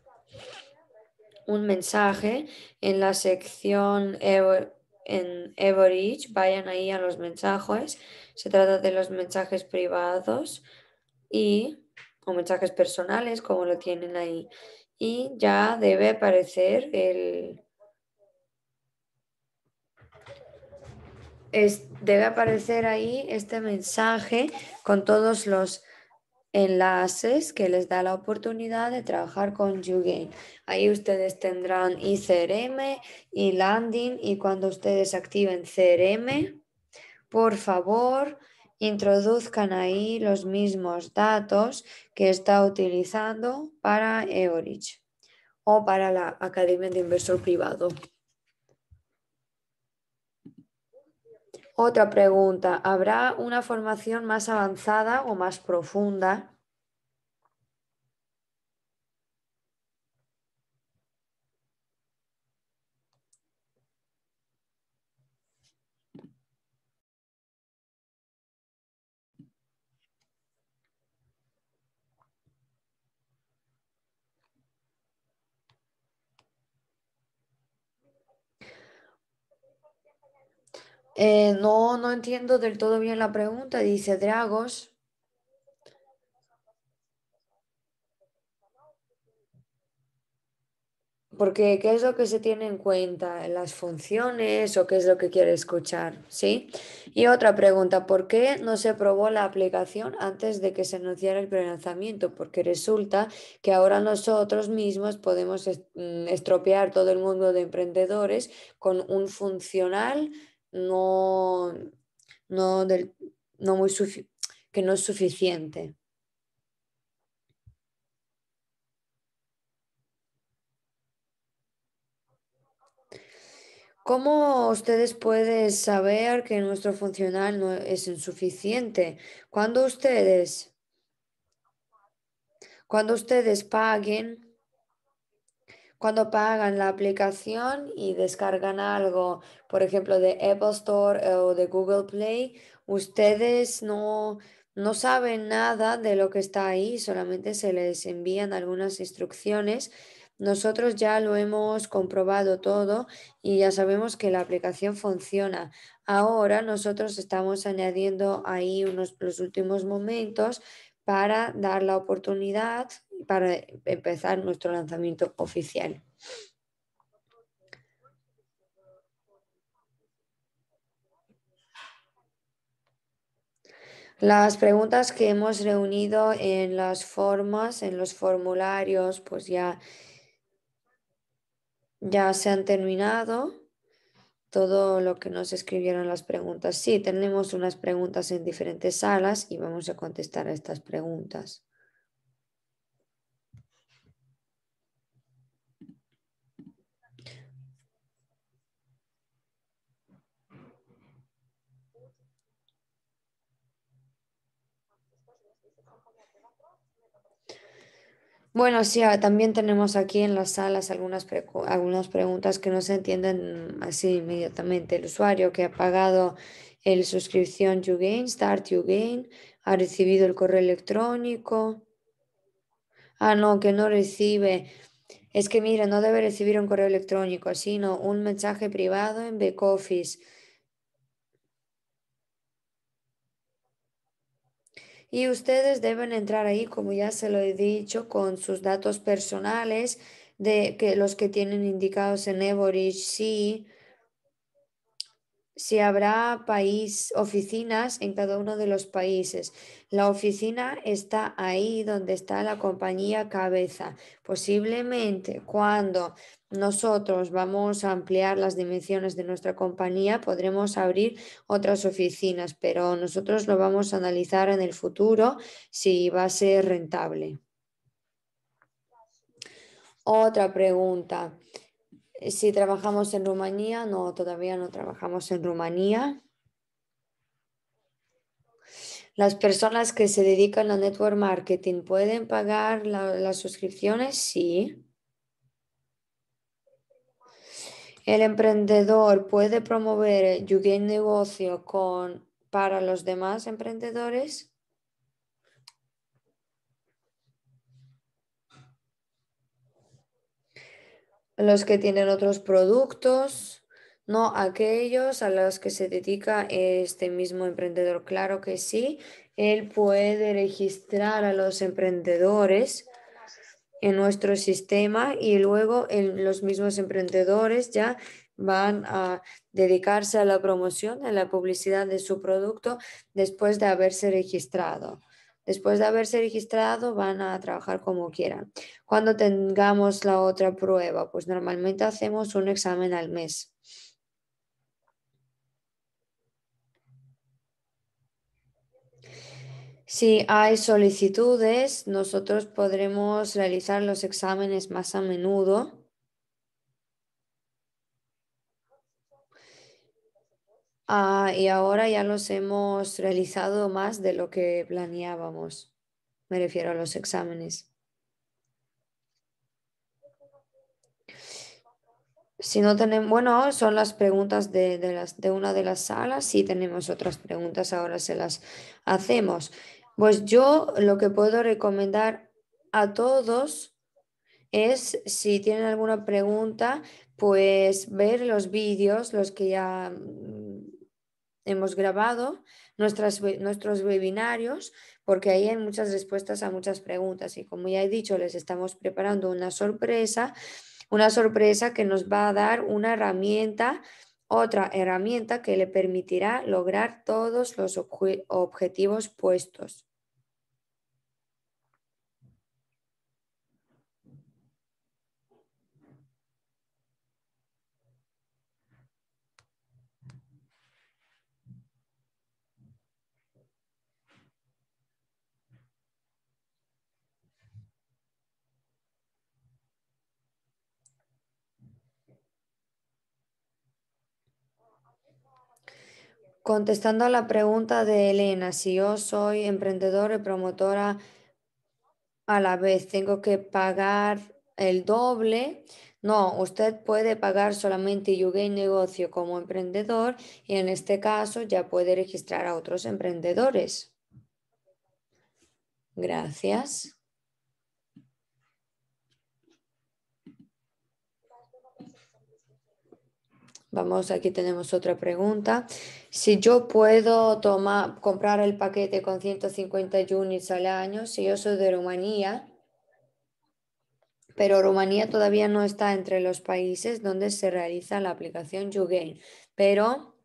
A: un mensaje en la sección en Vayan ahí a los mensajes. Se trata de los mensajes privados y o mensajes personales, como lo tienen ahí. Y ya debe aparecer el... debe aparecer ahí este mensaje con todos los enlaces que les da la oportunidad de trabajar con YouGain. Ahí ustedes tendrán y CRM y landing y cuando ustedes activen CRM, por favor, introduzcan ahí los mismos datos que está utilizando para EORICH o para la Academia de Inversor Privado. Otra pregunta, ¿habrá una formación más avanzada o más profunda Eh, no, no entiendo del todo bien la pregunta, dice Dragos. Porque, ¿qué es lo que se tiene en cuenta? ¿Las funciones o qué es lo que quiere escuchar? ¿Sí? Y otra pregunta, ¿por qué no se probó la aplicación antes de que se anunciara el prelanzamiento? Porque resulta que ahora nosotros mismos podemos mm, estropear todo el mundo de emprendedores con un funcional no, no, del, no muy que no es suficiente. ¿Cómo ustedes pueden saber que nuestro funcional no es insuficiente? Cuando ustedes, cuando ustedes paguen cuando pagan la aplicación y descargan algo, por ejemplo, de Apple Store eh, o de Google Play, ustedes no, saben nada de lo que está ahí, solamente se les envían algunas instrucciones. Nosotros ya lo hemos comprobado todo y ya sabemos que la aplicación funciona. Ahora nosotros estamos añadiendo ahí unos, los últimos momentos para dar la oportunidad para empezar nuestro lanzamiento oficial. Las preguntas que hemos reunido en las formas, en los formularios, pues ya, ya se han terminado. Todo lo que nos escribieron las preguntas. Sí, tenemos unas preguntas en diferentes salas y vamos a contestar a estas preguntas. Bueno, sí, ah, también tenemos aquí en las salas algunas, preguntas que no se entienden así inmediatamente. El usuario que ha pagado el suscripción YouGain, Start YouGain, ha recibido el correo electrónico. Ah, no, que no recibe. Es que mire no debe recibir un correo electrónico, sino un mensaje privado en BackOffice. y ustedes deben entrar ahí, como ya se lo he dicho, con sus datos personales, de que los que tienen indicados en Eborich, sí. Si habrá país, oficinas en cada uno de los países. La oficina está ahí donde está la compañía cabeza. Posiblemente cuando nosotros vamos a ampliar las dimensiones de nuestra compañía, podremos abrir otras oficinas, pero nosotros lo vamos a analizar en el futuro si va a ser rentable. Otra pregunta. Si trabajamos en Rumanía, no, todavía no trabajamos en Rumanía. Las personas que se dedican a network marketing pueden pagar las suscripciones, sí. El emprendedor puede promover eh, Yugen negocio con, para los demás emprendedores. Los que tienen otros productos, no aquellos a los que se dedica este mismo emprendedor. Claro que sí, él puede registrar a los emprendedores en nuestro sistema y luego en los mismos emprendedores ya van a dedicarse a la promoción, a la publicidad de su producto después de haberse registrado. Después de haberse registrado van a trabajar como quieran. Cuando tengamos la otra prueba, pues normalmente hacemos un examen al mes. Si hay solicitudes, nosotros podremos realizar los exámenes más a menudo. Ah, y ahora ya los hemos realizado más de lo que planeábamos. Me refiero a los exámenes. Si no bueno, son las preguntas de, las, de una de las salas. Si tenemos otras preguntas, ahora se las hacemos. Pues yo lo que puedo recomendar a todos es, si tienen alguna pregunta, pues ver los vídeos, los que ya mm, hemos grabado, nuestros webinarios, porque ahí hay muchas respuestas a muchas preguntas. Y como ya he dicho, les estamos preparando una sorpresa, una sorpresa que nos va a dar una herramienta, otra herramienta que le permitirá lograr todos los objetivos puestos. Contestando a la pregunta de Elena, si yo soy emprendedora y promotora a la vez, tengo que pagar el doble. No, usted puede pagar solamente yugei Negocio como emprendedor y en este caso ya puede registrar a otros emprendedores. Gracias. Vamos, aquí tenemos otra pregunta. Si yo puedo tomar, comprar el paquete con 150 units al año, si yo soy de Rumanía, pero Rumanía todavía no está entre los países donde se realiza la aplicación YouGain, pero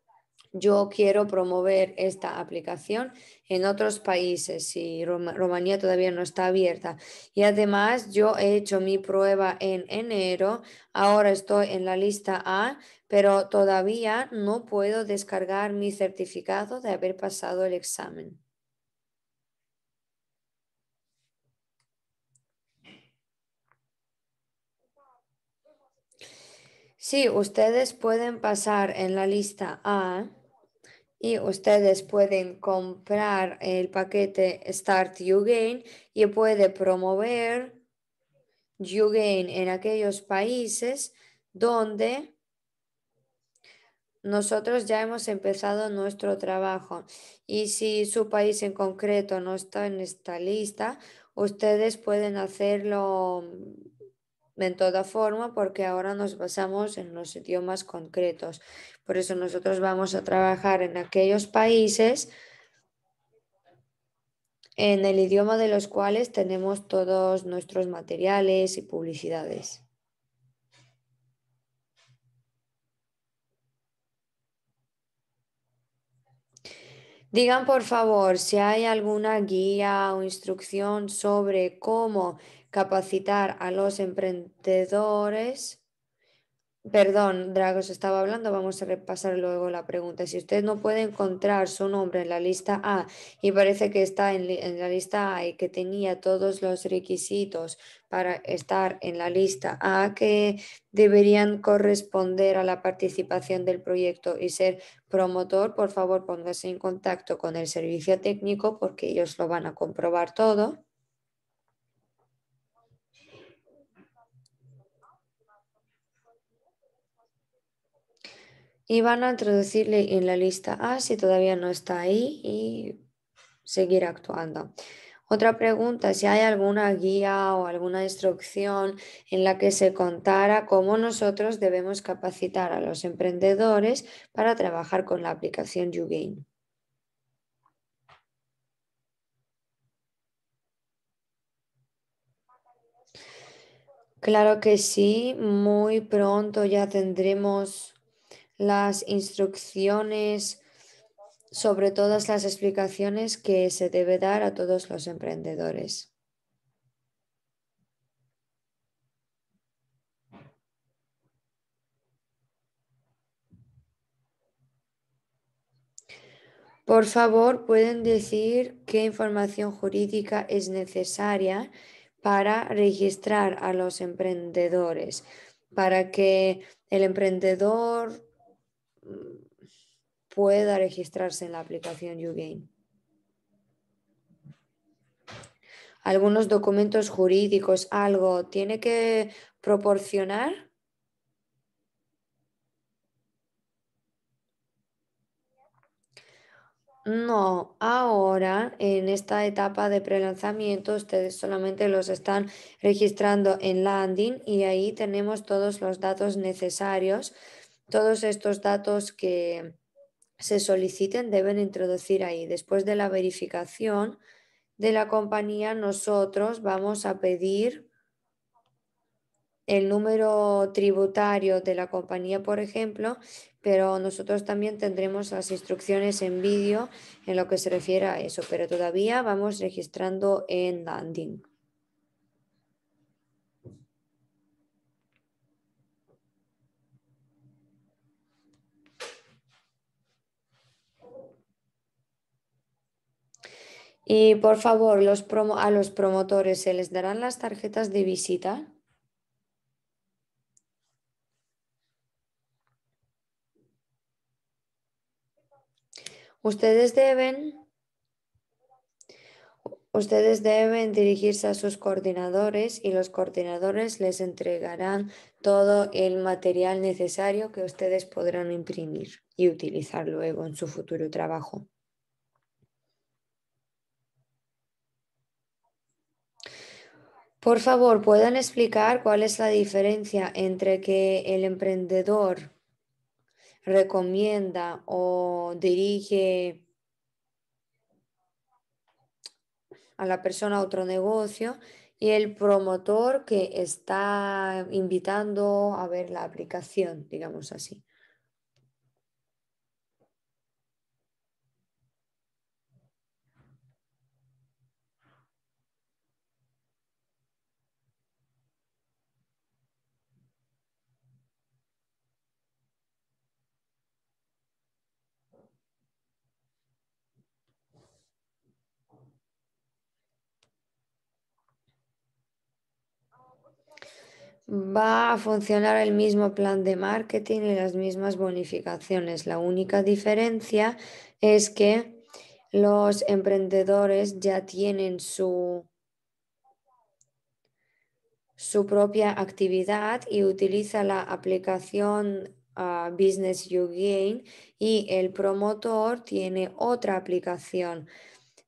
A: yo quiero promover esta aplicación en otros países y Rumanía todavía no está abierta. Y además yo he hecho mi prueba en enero, ahora estoy en la lista A, pero todavía no puedo descargar mi certificado de haber pasado el examen. Sí, ustedes pueden pasar en la lista A y ustedes pueden comprar el paquete Start You Gain y puede promover You Gain en aquellos países donde nosotros ya hemos empezado nuestro trabajo y si su país en concreto no está en esta lista, ustedes pueden hacerlo mm, en toda forma porque ahora nos basamos en los idiomas concretos. Por eso nosotros vamos a trabajar en aquellos países en el idioma de los cuales tenemos todos nuestros materiales y publicidades. Digan por favor si hay alguna guía o instrucción sobre cómo capacitar a los emprendedores Perdón, Dragos, estaba hablando. Vamos a repasar luego la pregunta. Si usted no puede encontrar su nombre en la lista A y parece que está en, la lista A y que tenía todos los requisitos para estar en la lista A que deberían corresponder a la participación del proyecto y ser promotor, por favor póngase en contacto con el servicio técnico porque ellos lo van a comprobar todo. Y van a introducirle en la lista A si todavía no está ahí y seguir actuando. Otra pregunta, si hay alguna guía o alguna instrucción en la que se contara cómo nosotros debemos capacitar a los emprendedores para trabajar con la aplicación YouGain. Claro que sí, muy pronto ya tendremos las instrucciones sobre todas las explicaciones que se debe dar a todos los emprendedores. Por favor, pueden decir qué información jurídica es necesaria para registrar a los emprendedores, para que el emprendedor pueda registrarse en la aplicación YouGain. Algunos documentos jurídicos, algo, ¿tiene que proporcionar? No, ahora en esta etapa de prelanzamiento ustedes solamente los están registrando en landing y ahí tenemos todos los datos necesarios todos estos datos que se soliciten deben introducir ahí. Después de la verificación de la compañía, nosotros vamos a pedir el número tributario de la compañía, por ejemplo, pero nosotros también tendremos las instrucciones en vídeo en lo que se refiere a eso, pero todavía vamos registrando en Landing. Y por favor, a los promotores, ¿se les darán las tarjetas de visita? Ustedes deben, ustedes deben dirigirse a sus coordinadores y los coordinadores les entregarán todo el material necesario que ustedes podrán imprimir y utilizar luego en su futuro trabajo. Por favor, ¿pueden explicar cuál es la diferencia entre que el emprendedor recomienda o dirige a la persona a otro negocio y el promotor que está invitando a ver la aplicación, digamos así? Va a funcionar el mismo plan de marketing y las mismas bonificaciones. La única diferencia es que los emprendedores ya tienen su, su propia actividad y utiliza la aplicación ah, Business You Gain y el promotor tiene otra aplicación.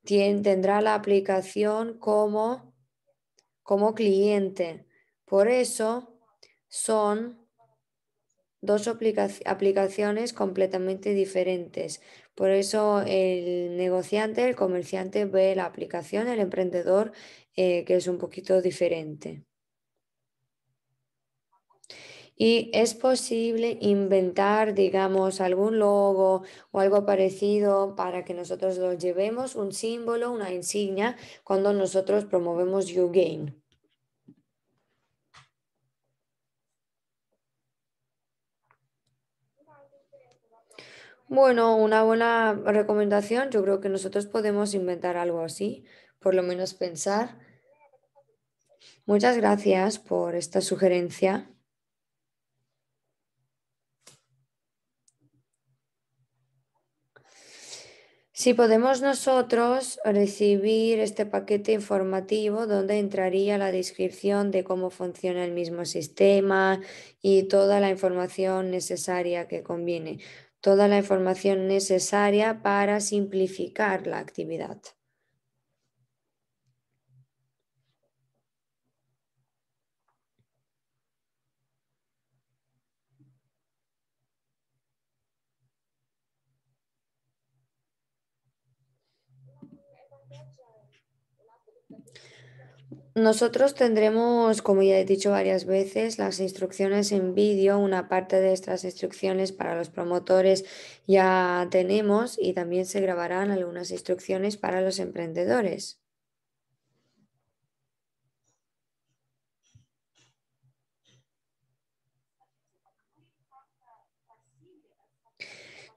A: tendrá la aplicación como cliente por eso son dos aplicaciones completamente diferentes. Por eso el negociante, el comerciante ve la aplicación, el emprendedor, eh, que es un poquito diferente. Y es posible inventar, digamos, algún logo o algo parecido para que nosotros lo llevemos, un símbolo, una insignia, cuando nosotros promovemos YouGain. Bueno, una buena recomendación. Yo creo que nosotros podemos inventar algo así, por lo menos pensar. Muchas gracias por esta sugerencia. Si podemos nosotros recibir este paquete informativo donde entraría la descripción de cómo funciona el mismo sistema y toda la información necesaria que conviene toda la información necesaria para simplificar la actividad. Nosotros tendremos, como ya he dicho varias veces, las instrucciones en vídeo. Una parte de estas instrucciones para los promotores ya tenemos y también se grabarán algunas instrucciones para los emprendedores.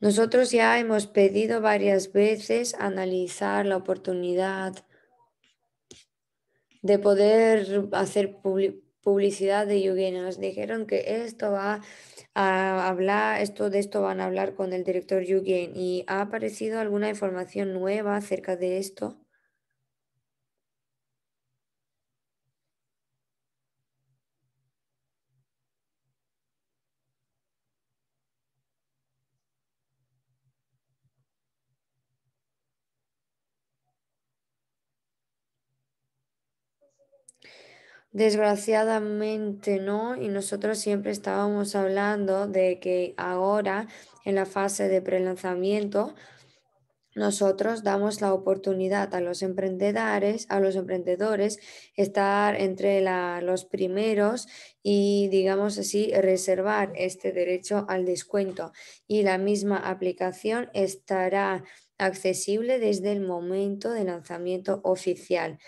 A: Nosotros ya hemos pedido varias veces analizar la oportunidad de poder hacer publicidad de Nos dijeron que esto va a hablar, esto de esto van a hablar con el director Yugen. ¿Y ha aparecido alguna información nueva acerca de esto? Desgraciadamente no, y nosotros siempre estábamos hablando de que ahora en la fase de prelanzamiento nosotros damos la oportunidad a los emprendedores, a los emprendedores estar entre los primeros y digamos así reservar este derecho al descuento y la misma aplicación estará accesible desde el momento de lanzamiento oficial.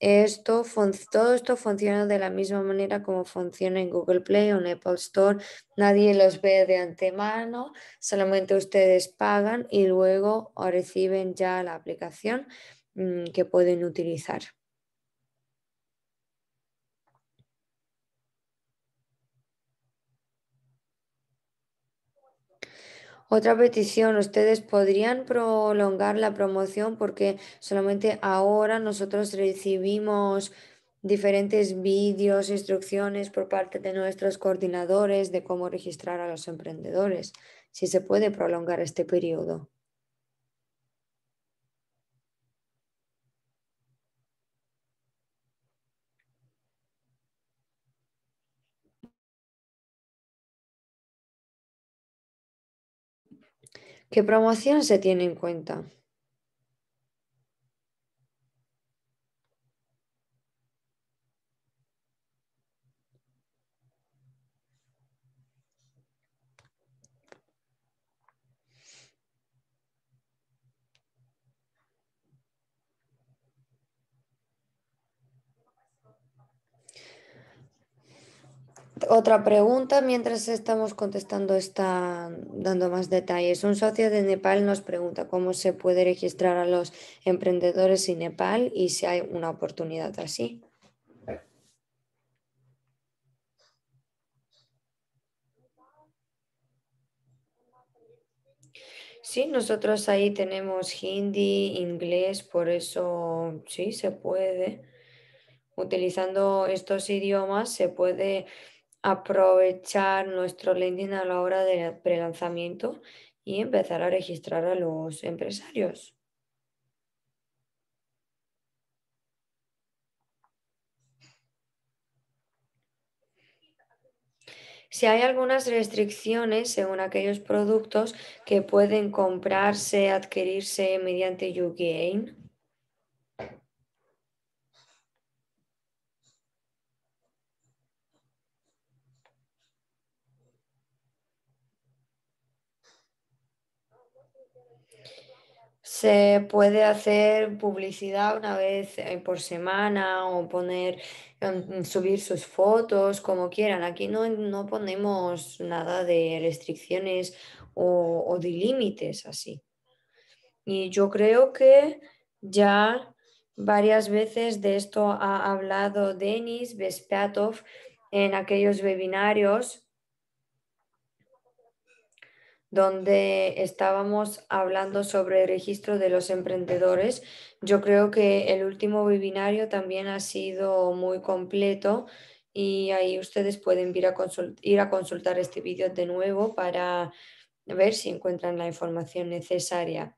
A: Esto, todo esto funciona de la misma manera como funciona en Google Play o en Apple Store. Nadie los ve de antemano, solamente ustedes pagan y luego reciben ya la aplicación mm, que pueden utilizar. Otra petición, ustedes podrían prolongar la promoción porque solamente ahora nosotros recibimos diferentes vídeos, instrucciones por parte de nuestros coordinadores de cómo registrar a los emprendedores, si se puede prolongar este periodo. ¿Qué promoción se tiene en cuenta? Otra pregunta, mientras estamos contestando está dando más detalles. Un socio de Nepal nos pregunta cómo se puede registrar a los emprendedores en Nepal y si hay una oportunidad así. Sí, nosotros ahí tenemos hindi, inglés, por eso sí se puede. Utilizando estos idiomas se puede aprovechar nuestro LinkedIn a la hora del prelanzamiento y empezar a registrar a los empresarios. si hay algunas restricciones según aquellos productos que pueden comprarse, adquirirse mediante YouGain. se puede hacer publicidad una vez eh, por semana o poner em, subir sus fotos como quieran. Aquí no, ponemos nada de restricciones o, de límites así. Y yo creo que ya varias veces de esto ha hablado Denis Vespiatov en aquellos webinarios donde estábamos hablando sobre el registro de los emprendedores. Yo creo que el último webinario también ha sido muy completo y ahí ustedes pueden ir a, consultar, ir a consultar este vídeo de nuevo para ver si encuentran la información necesaria.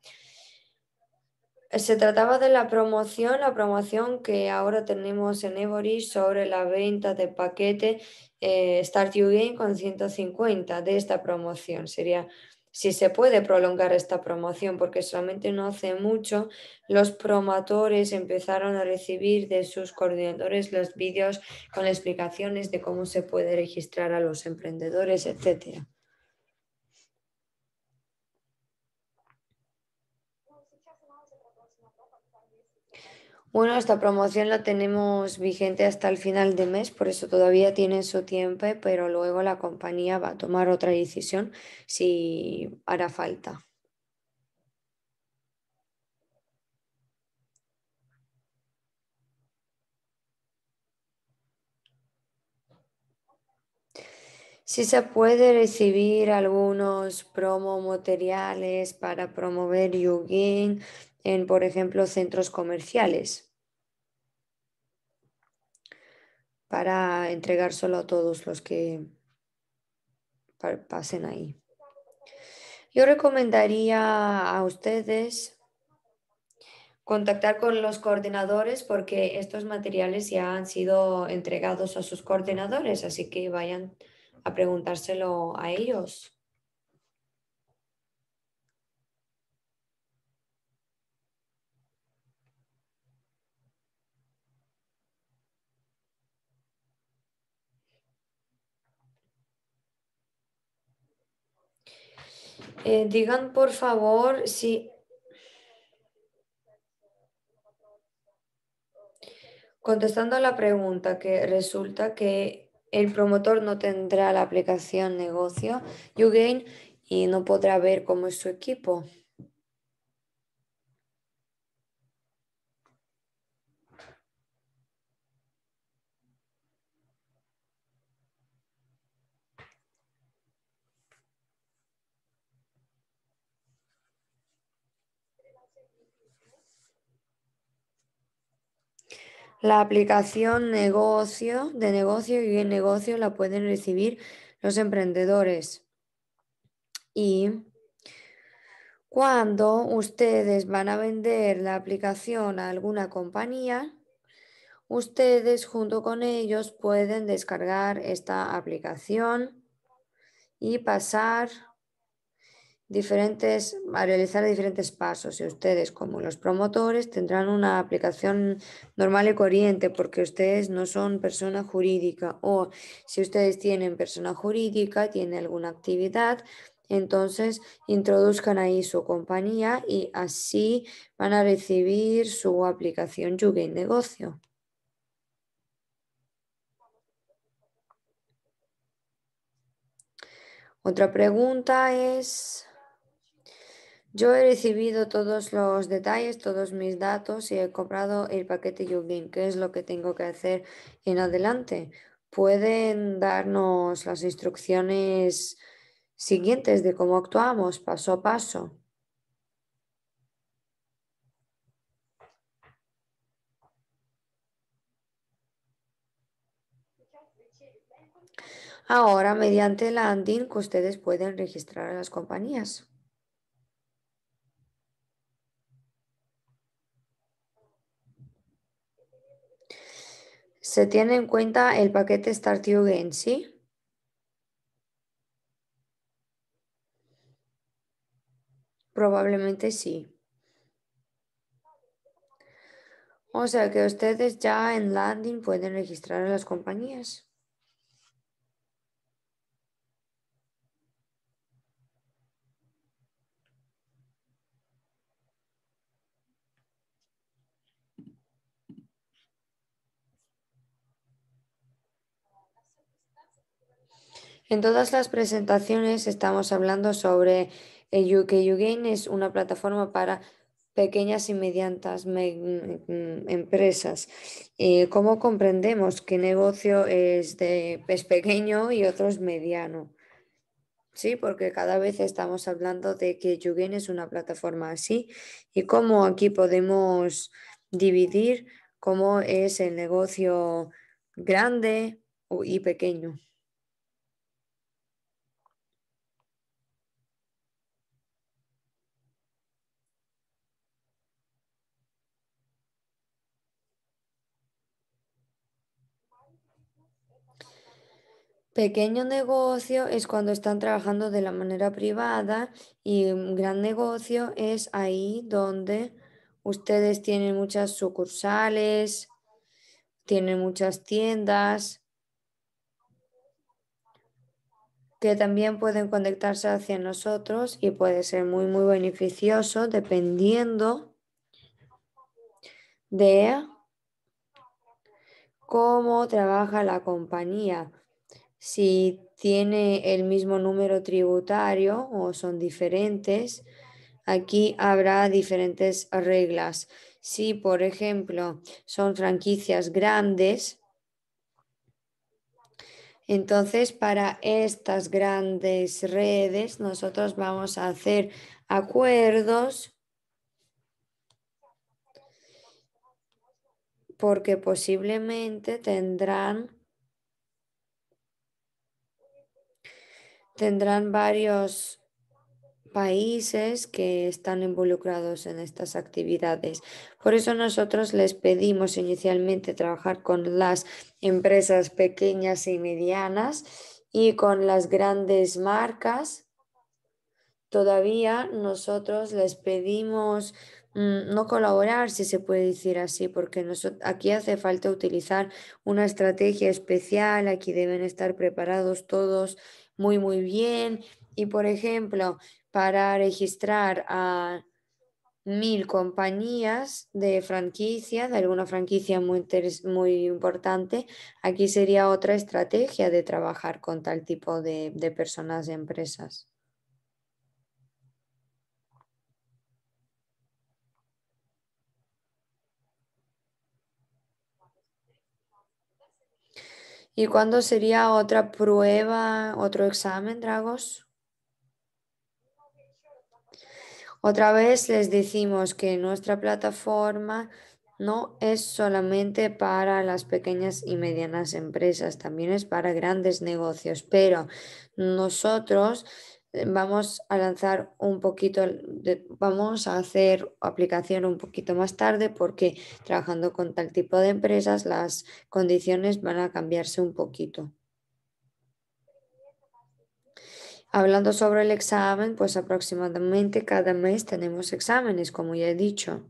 A: Se trataba de la promoción, la promoción que ahora tenemos en eboris sobre la venta de paquete eh, Start Your Game con 150 de esta promoción. Sería si se puede prolongar esta promoción, porque solamente no hace mucho los promotores empezaron a recibir de sus coordinadores los vídeos con explicaciones de cómo se puede registrar a los emprendedores, etcétera. Bueno, esta promoción la tenemos vigente hasta el final de mes, por eso todavía tiene su tiempo, pero luego la compañía va a tomar otra decisión si hará falta. Si se puede recibir algunos promo para promover Yugin en, por ejemplo, centros comerciales. para entregar solo a todos los que pasen ahí. Yo recomendaría a ustedes contactar con los coordinadores porque estos materiales ya han sido entregados a sus coordinadores, así que vayan a preguntárselo a ellos. Eh, digan por favor si contestando a la pregunta que resulta que el promotor no tendrá la aplicación negocio YouGain y no podrá ver cómo es su equipo. La aplicación negocio de negocio y el negocio la pueden recibir los emprendedores. Y cuando ustedes van a vender la aplicación a alguna compañía, ustedes junto con ellos pueden descargar esta aplicación y pasar diferentes, a realizar diferentes pasos y ustedes como los promotores tendrán una aplicación normal y corriente porque ustedes no son persona jurídica o si ustedes tienen persona jurídica, tienen alguna actividad, entonces introduzcan ahí su compañía y así van a recibir su aplicación en Negocio. Otra pregunta es, yo he recibido todos los detalles, todos mis datos y he comprado el paquete YouGame. ¿Qué es lo que tengo que hacer en adelante? Pueden darnos las instrucciones siguientes de cómo actuamos paso a paso. Ahora, mediante la ANDIN, ustedes pueden registrar a las compañías. se tiene en cuenta el paquete start en ¿sí? Probablemente sí. O sea que ustedes ya en landing pueden registrar a las compañías. En todas las presentaciones estamos hablando sobre eh, que UGAIN es una plataforma para pequeñas y medianas mm, empresas. Eh, ¿Cómo comprendemos qué negocio es, pequeño y otro es mediano? Sí, porque cada vez estamos hablando de que YouGain es una plataforma así y cómo aquí podemos dividir cómo es el negocio grande y pequeño. Pequeño negocio es cuando están trabajando de la manera privada y un gran negocio es ahí donde ustedes tienen muchas sucursales, tienen muchas tiendas que también pueden conectarse hacia nosotros y puede ser muy muy beneficioso dependiendo de cómo trabaja la compañía si tiene el mismo número tributario o son diferentes, aquí habrá diferentes reglas. Si, por ejemplo, son franquicias grandes, entonces para estas grandes redes nosotros vamos a hacer acuerdos porque posiblemente tendrán tendrán varios países que están involucrados en estas actividades. Por eso nosotros les pedimos inicialmente trabajar con las empresas pequeñas y medianas y con las grandes marcas. Todavía nosotros les pedimos mm, no colaborar, si se puede decir así, porque aquí hace falta utilizar una estrategia especial, aquí deben estar preparados todos muy, muy bien. Y por ejemplo, para registrar a mil compañías de franquicia, de alguna franquicia muy, muy importante, aquí sería otra estrategia de trabajar con tal tipo de, de personas y empresas. ¿Y cuándo sería otra prueba, otro examen, dragos? Otra vez les decimos que nuestra plataforma no es solamente para las pequeñas y medianas empresas, también es para grandes negocios, pero nosotros eh, vamos a lanzar un poquito, vamos a hacer aplicación un poquito más tarde porque trabajando con tal tipo de empresas las condiciones van a cambiarse un poquito. Hablando sobre el examen, pues aproximadamente cada mes tenemos exámenes, como ya he dicho.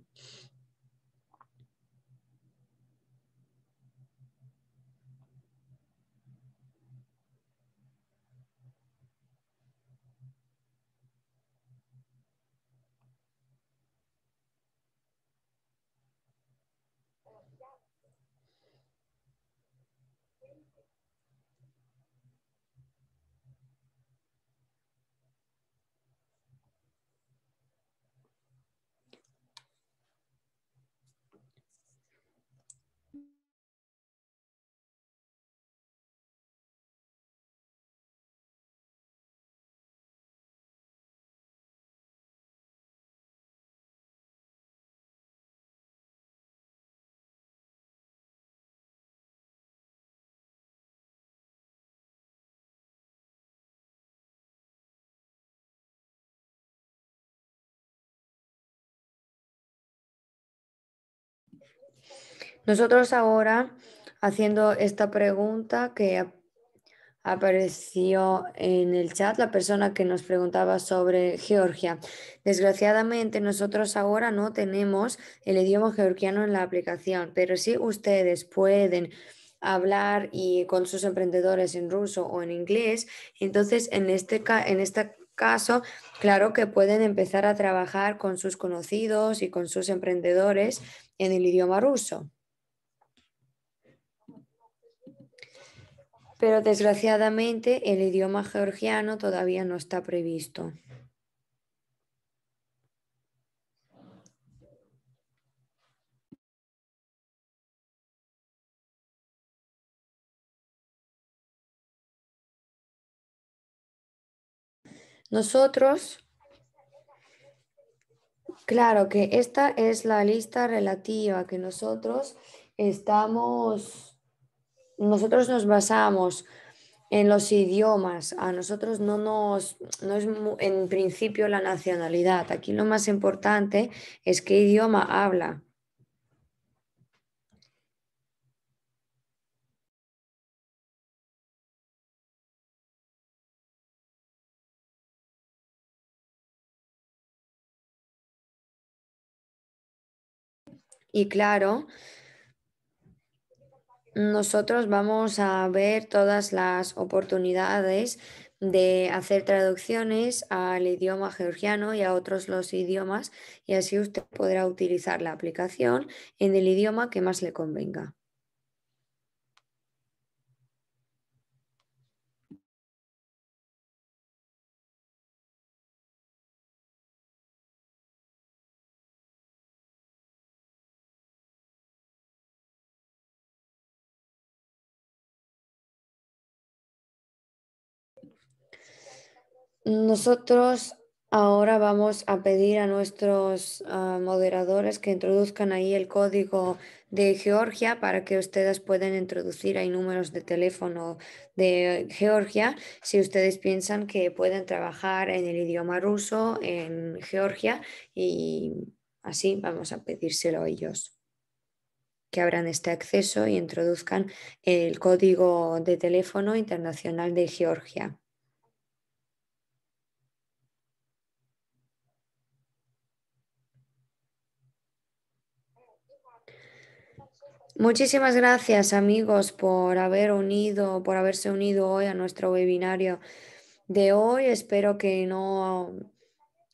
A: Nosotros ahora, haciendo esta pregunta que apareció en el chat, la persona que nos preguntaba sobre Georgia. Desgraciadamente, nosotros ahora no tenemos el idioma georgiano en la aplicación, pero si ustedes pueden hablar y con sus emprendedores en ruso o en inglés, entonces en este, en este caso, claro que pueden empezar a trabajar con sus conocidos y con sus emprendedores en el idioma ruso. pero desgraciadamente el idioma georgiano todavía no está previsto. Nosotros, claro que esta es la lista relativa que nosotros estamos nosotros nos basamos en los idiomas, a nosotros no nos, no es en principio la nacionalidad. Aquí lo más importante es qué idioma habla. Y claro, nosotros vamos a ver todas las oportunidades de hacer traducciones al idioma georgiano y a otros los idiomas y así usted podrá utilizar la aplicación en el idioma que más le convenga. Nosotros ahora vamos a pedir a nuestros ah, moderadores que introduzcan ahí el código de Georgia para que ustedes puedan introducir ahí números de teléfono de Georgia si ustedes piensan que pueden trabajar en el idioma ruso en Georgia y así vamos a pedírselo a ellos que abran este acceso y introduzcan el código de teléfono internacional de Georgia. Muchísimas gracias amigos por haber unido, por haberse unido hoy a nuestro webinario de hoy. Espero que no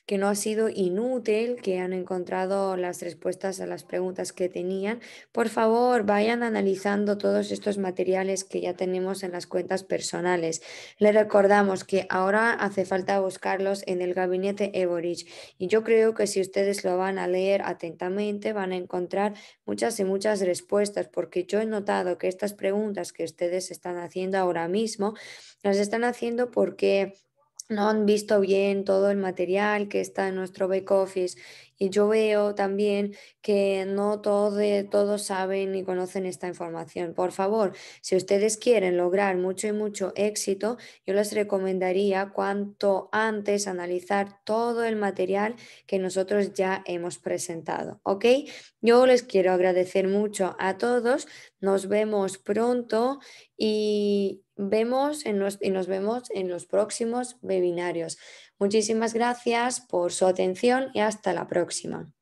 A: que no ha sido inútil, que han encontrado las respuestas a las preguntas que tenían, por favor vayan analizando todos estos materiales que ya tenemos en las cuentas personales. Les recordamos que ahora hace falta buscarlos en el gabinete Eborich y yo creo que si ustedes lo van a leer atentamente van a encontrar muchas y muchas respuestas porque yo he notado que estas preguntas que ustedes están haciendo ahora mismo las están haciendo porque no han visto bien todo el material que está en nuestro back office y yo veo también que no todos, todos saben y conocen esta información. Por favor, si ustedes quieren lograr mucho y mucho éxito, yo les recomendaría cuanto antes analizar todo el material que nosotros ya hemos presentado. ¿Ok? Yo les quiero agradecer mucho a todos. Nos vemos pronto y, vemos en y nos vemos en los próximos webinarios. Muchísimas gracias por su atención y hasta la próxima.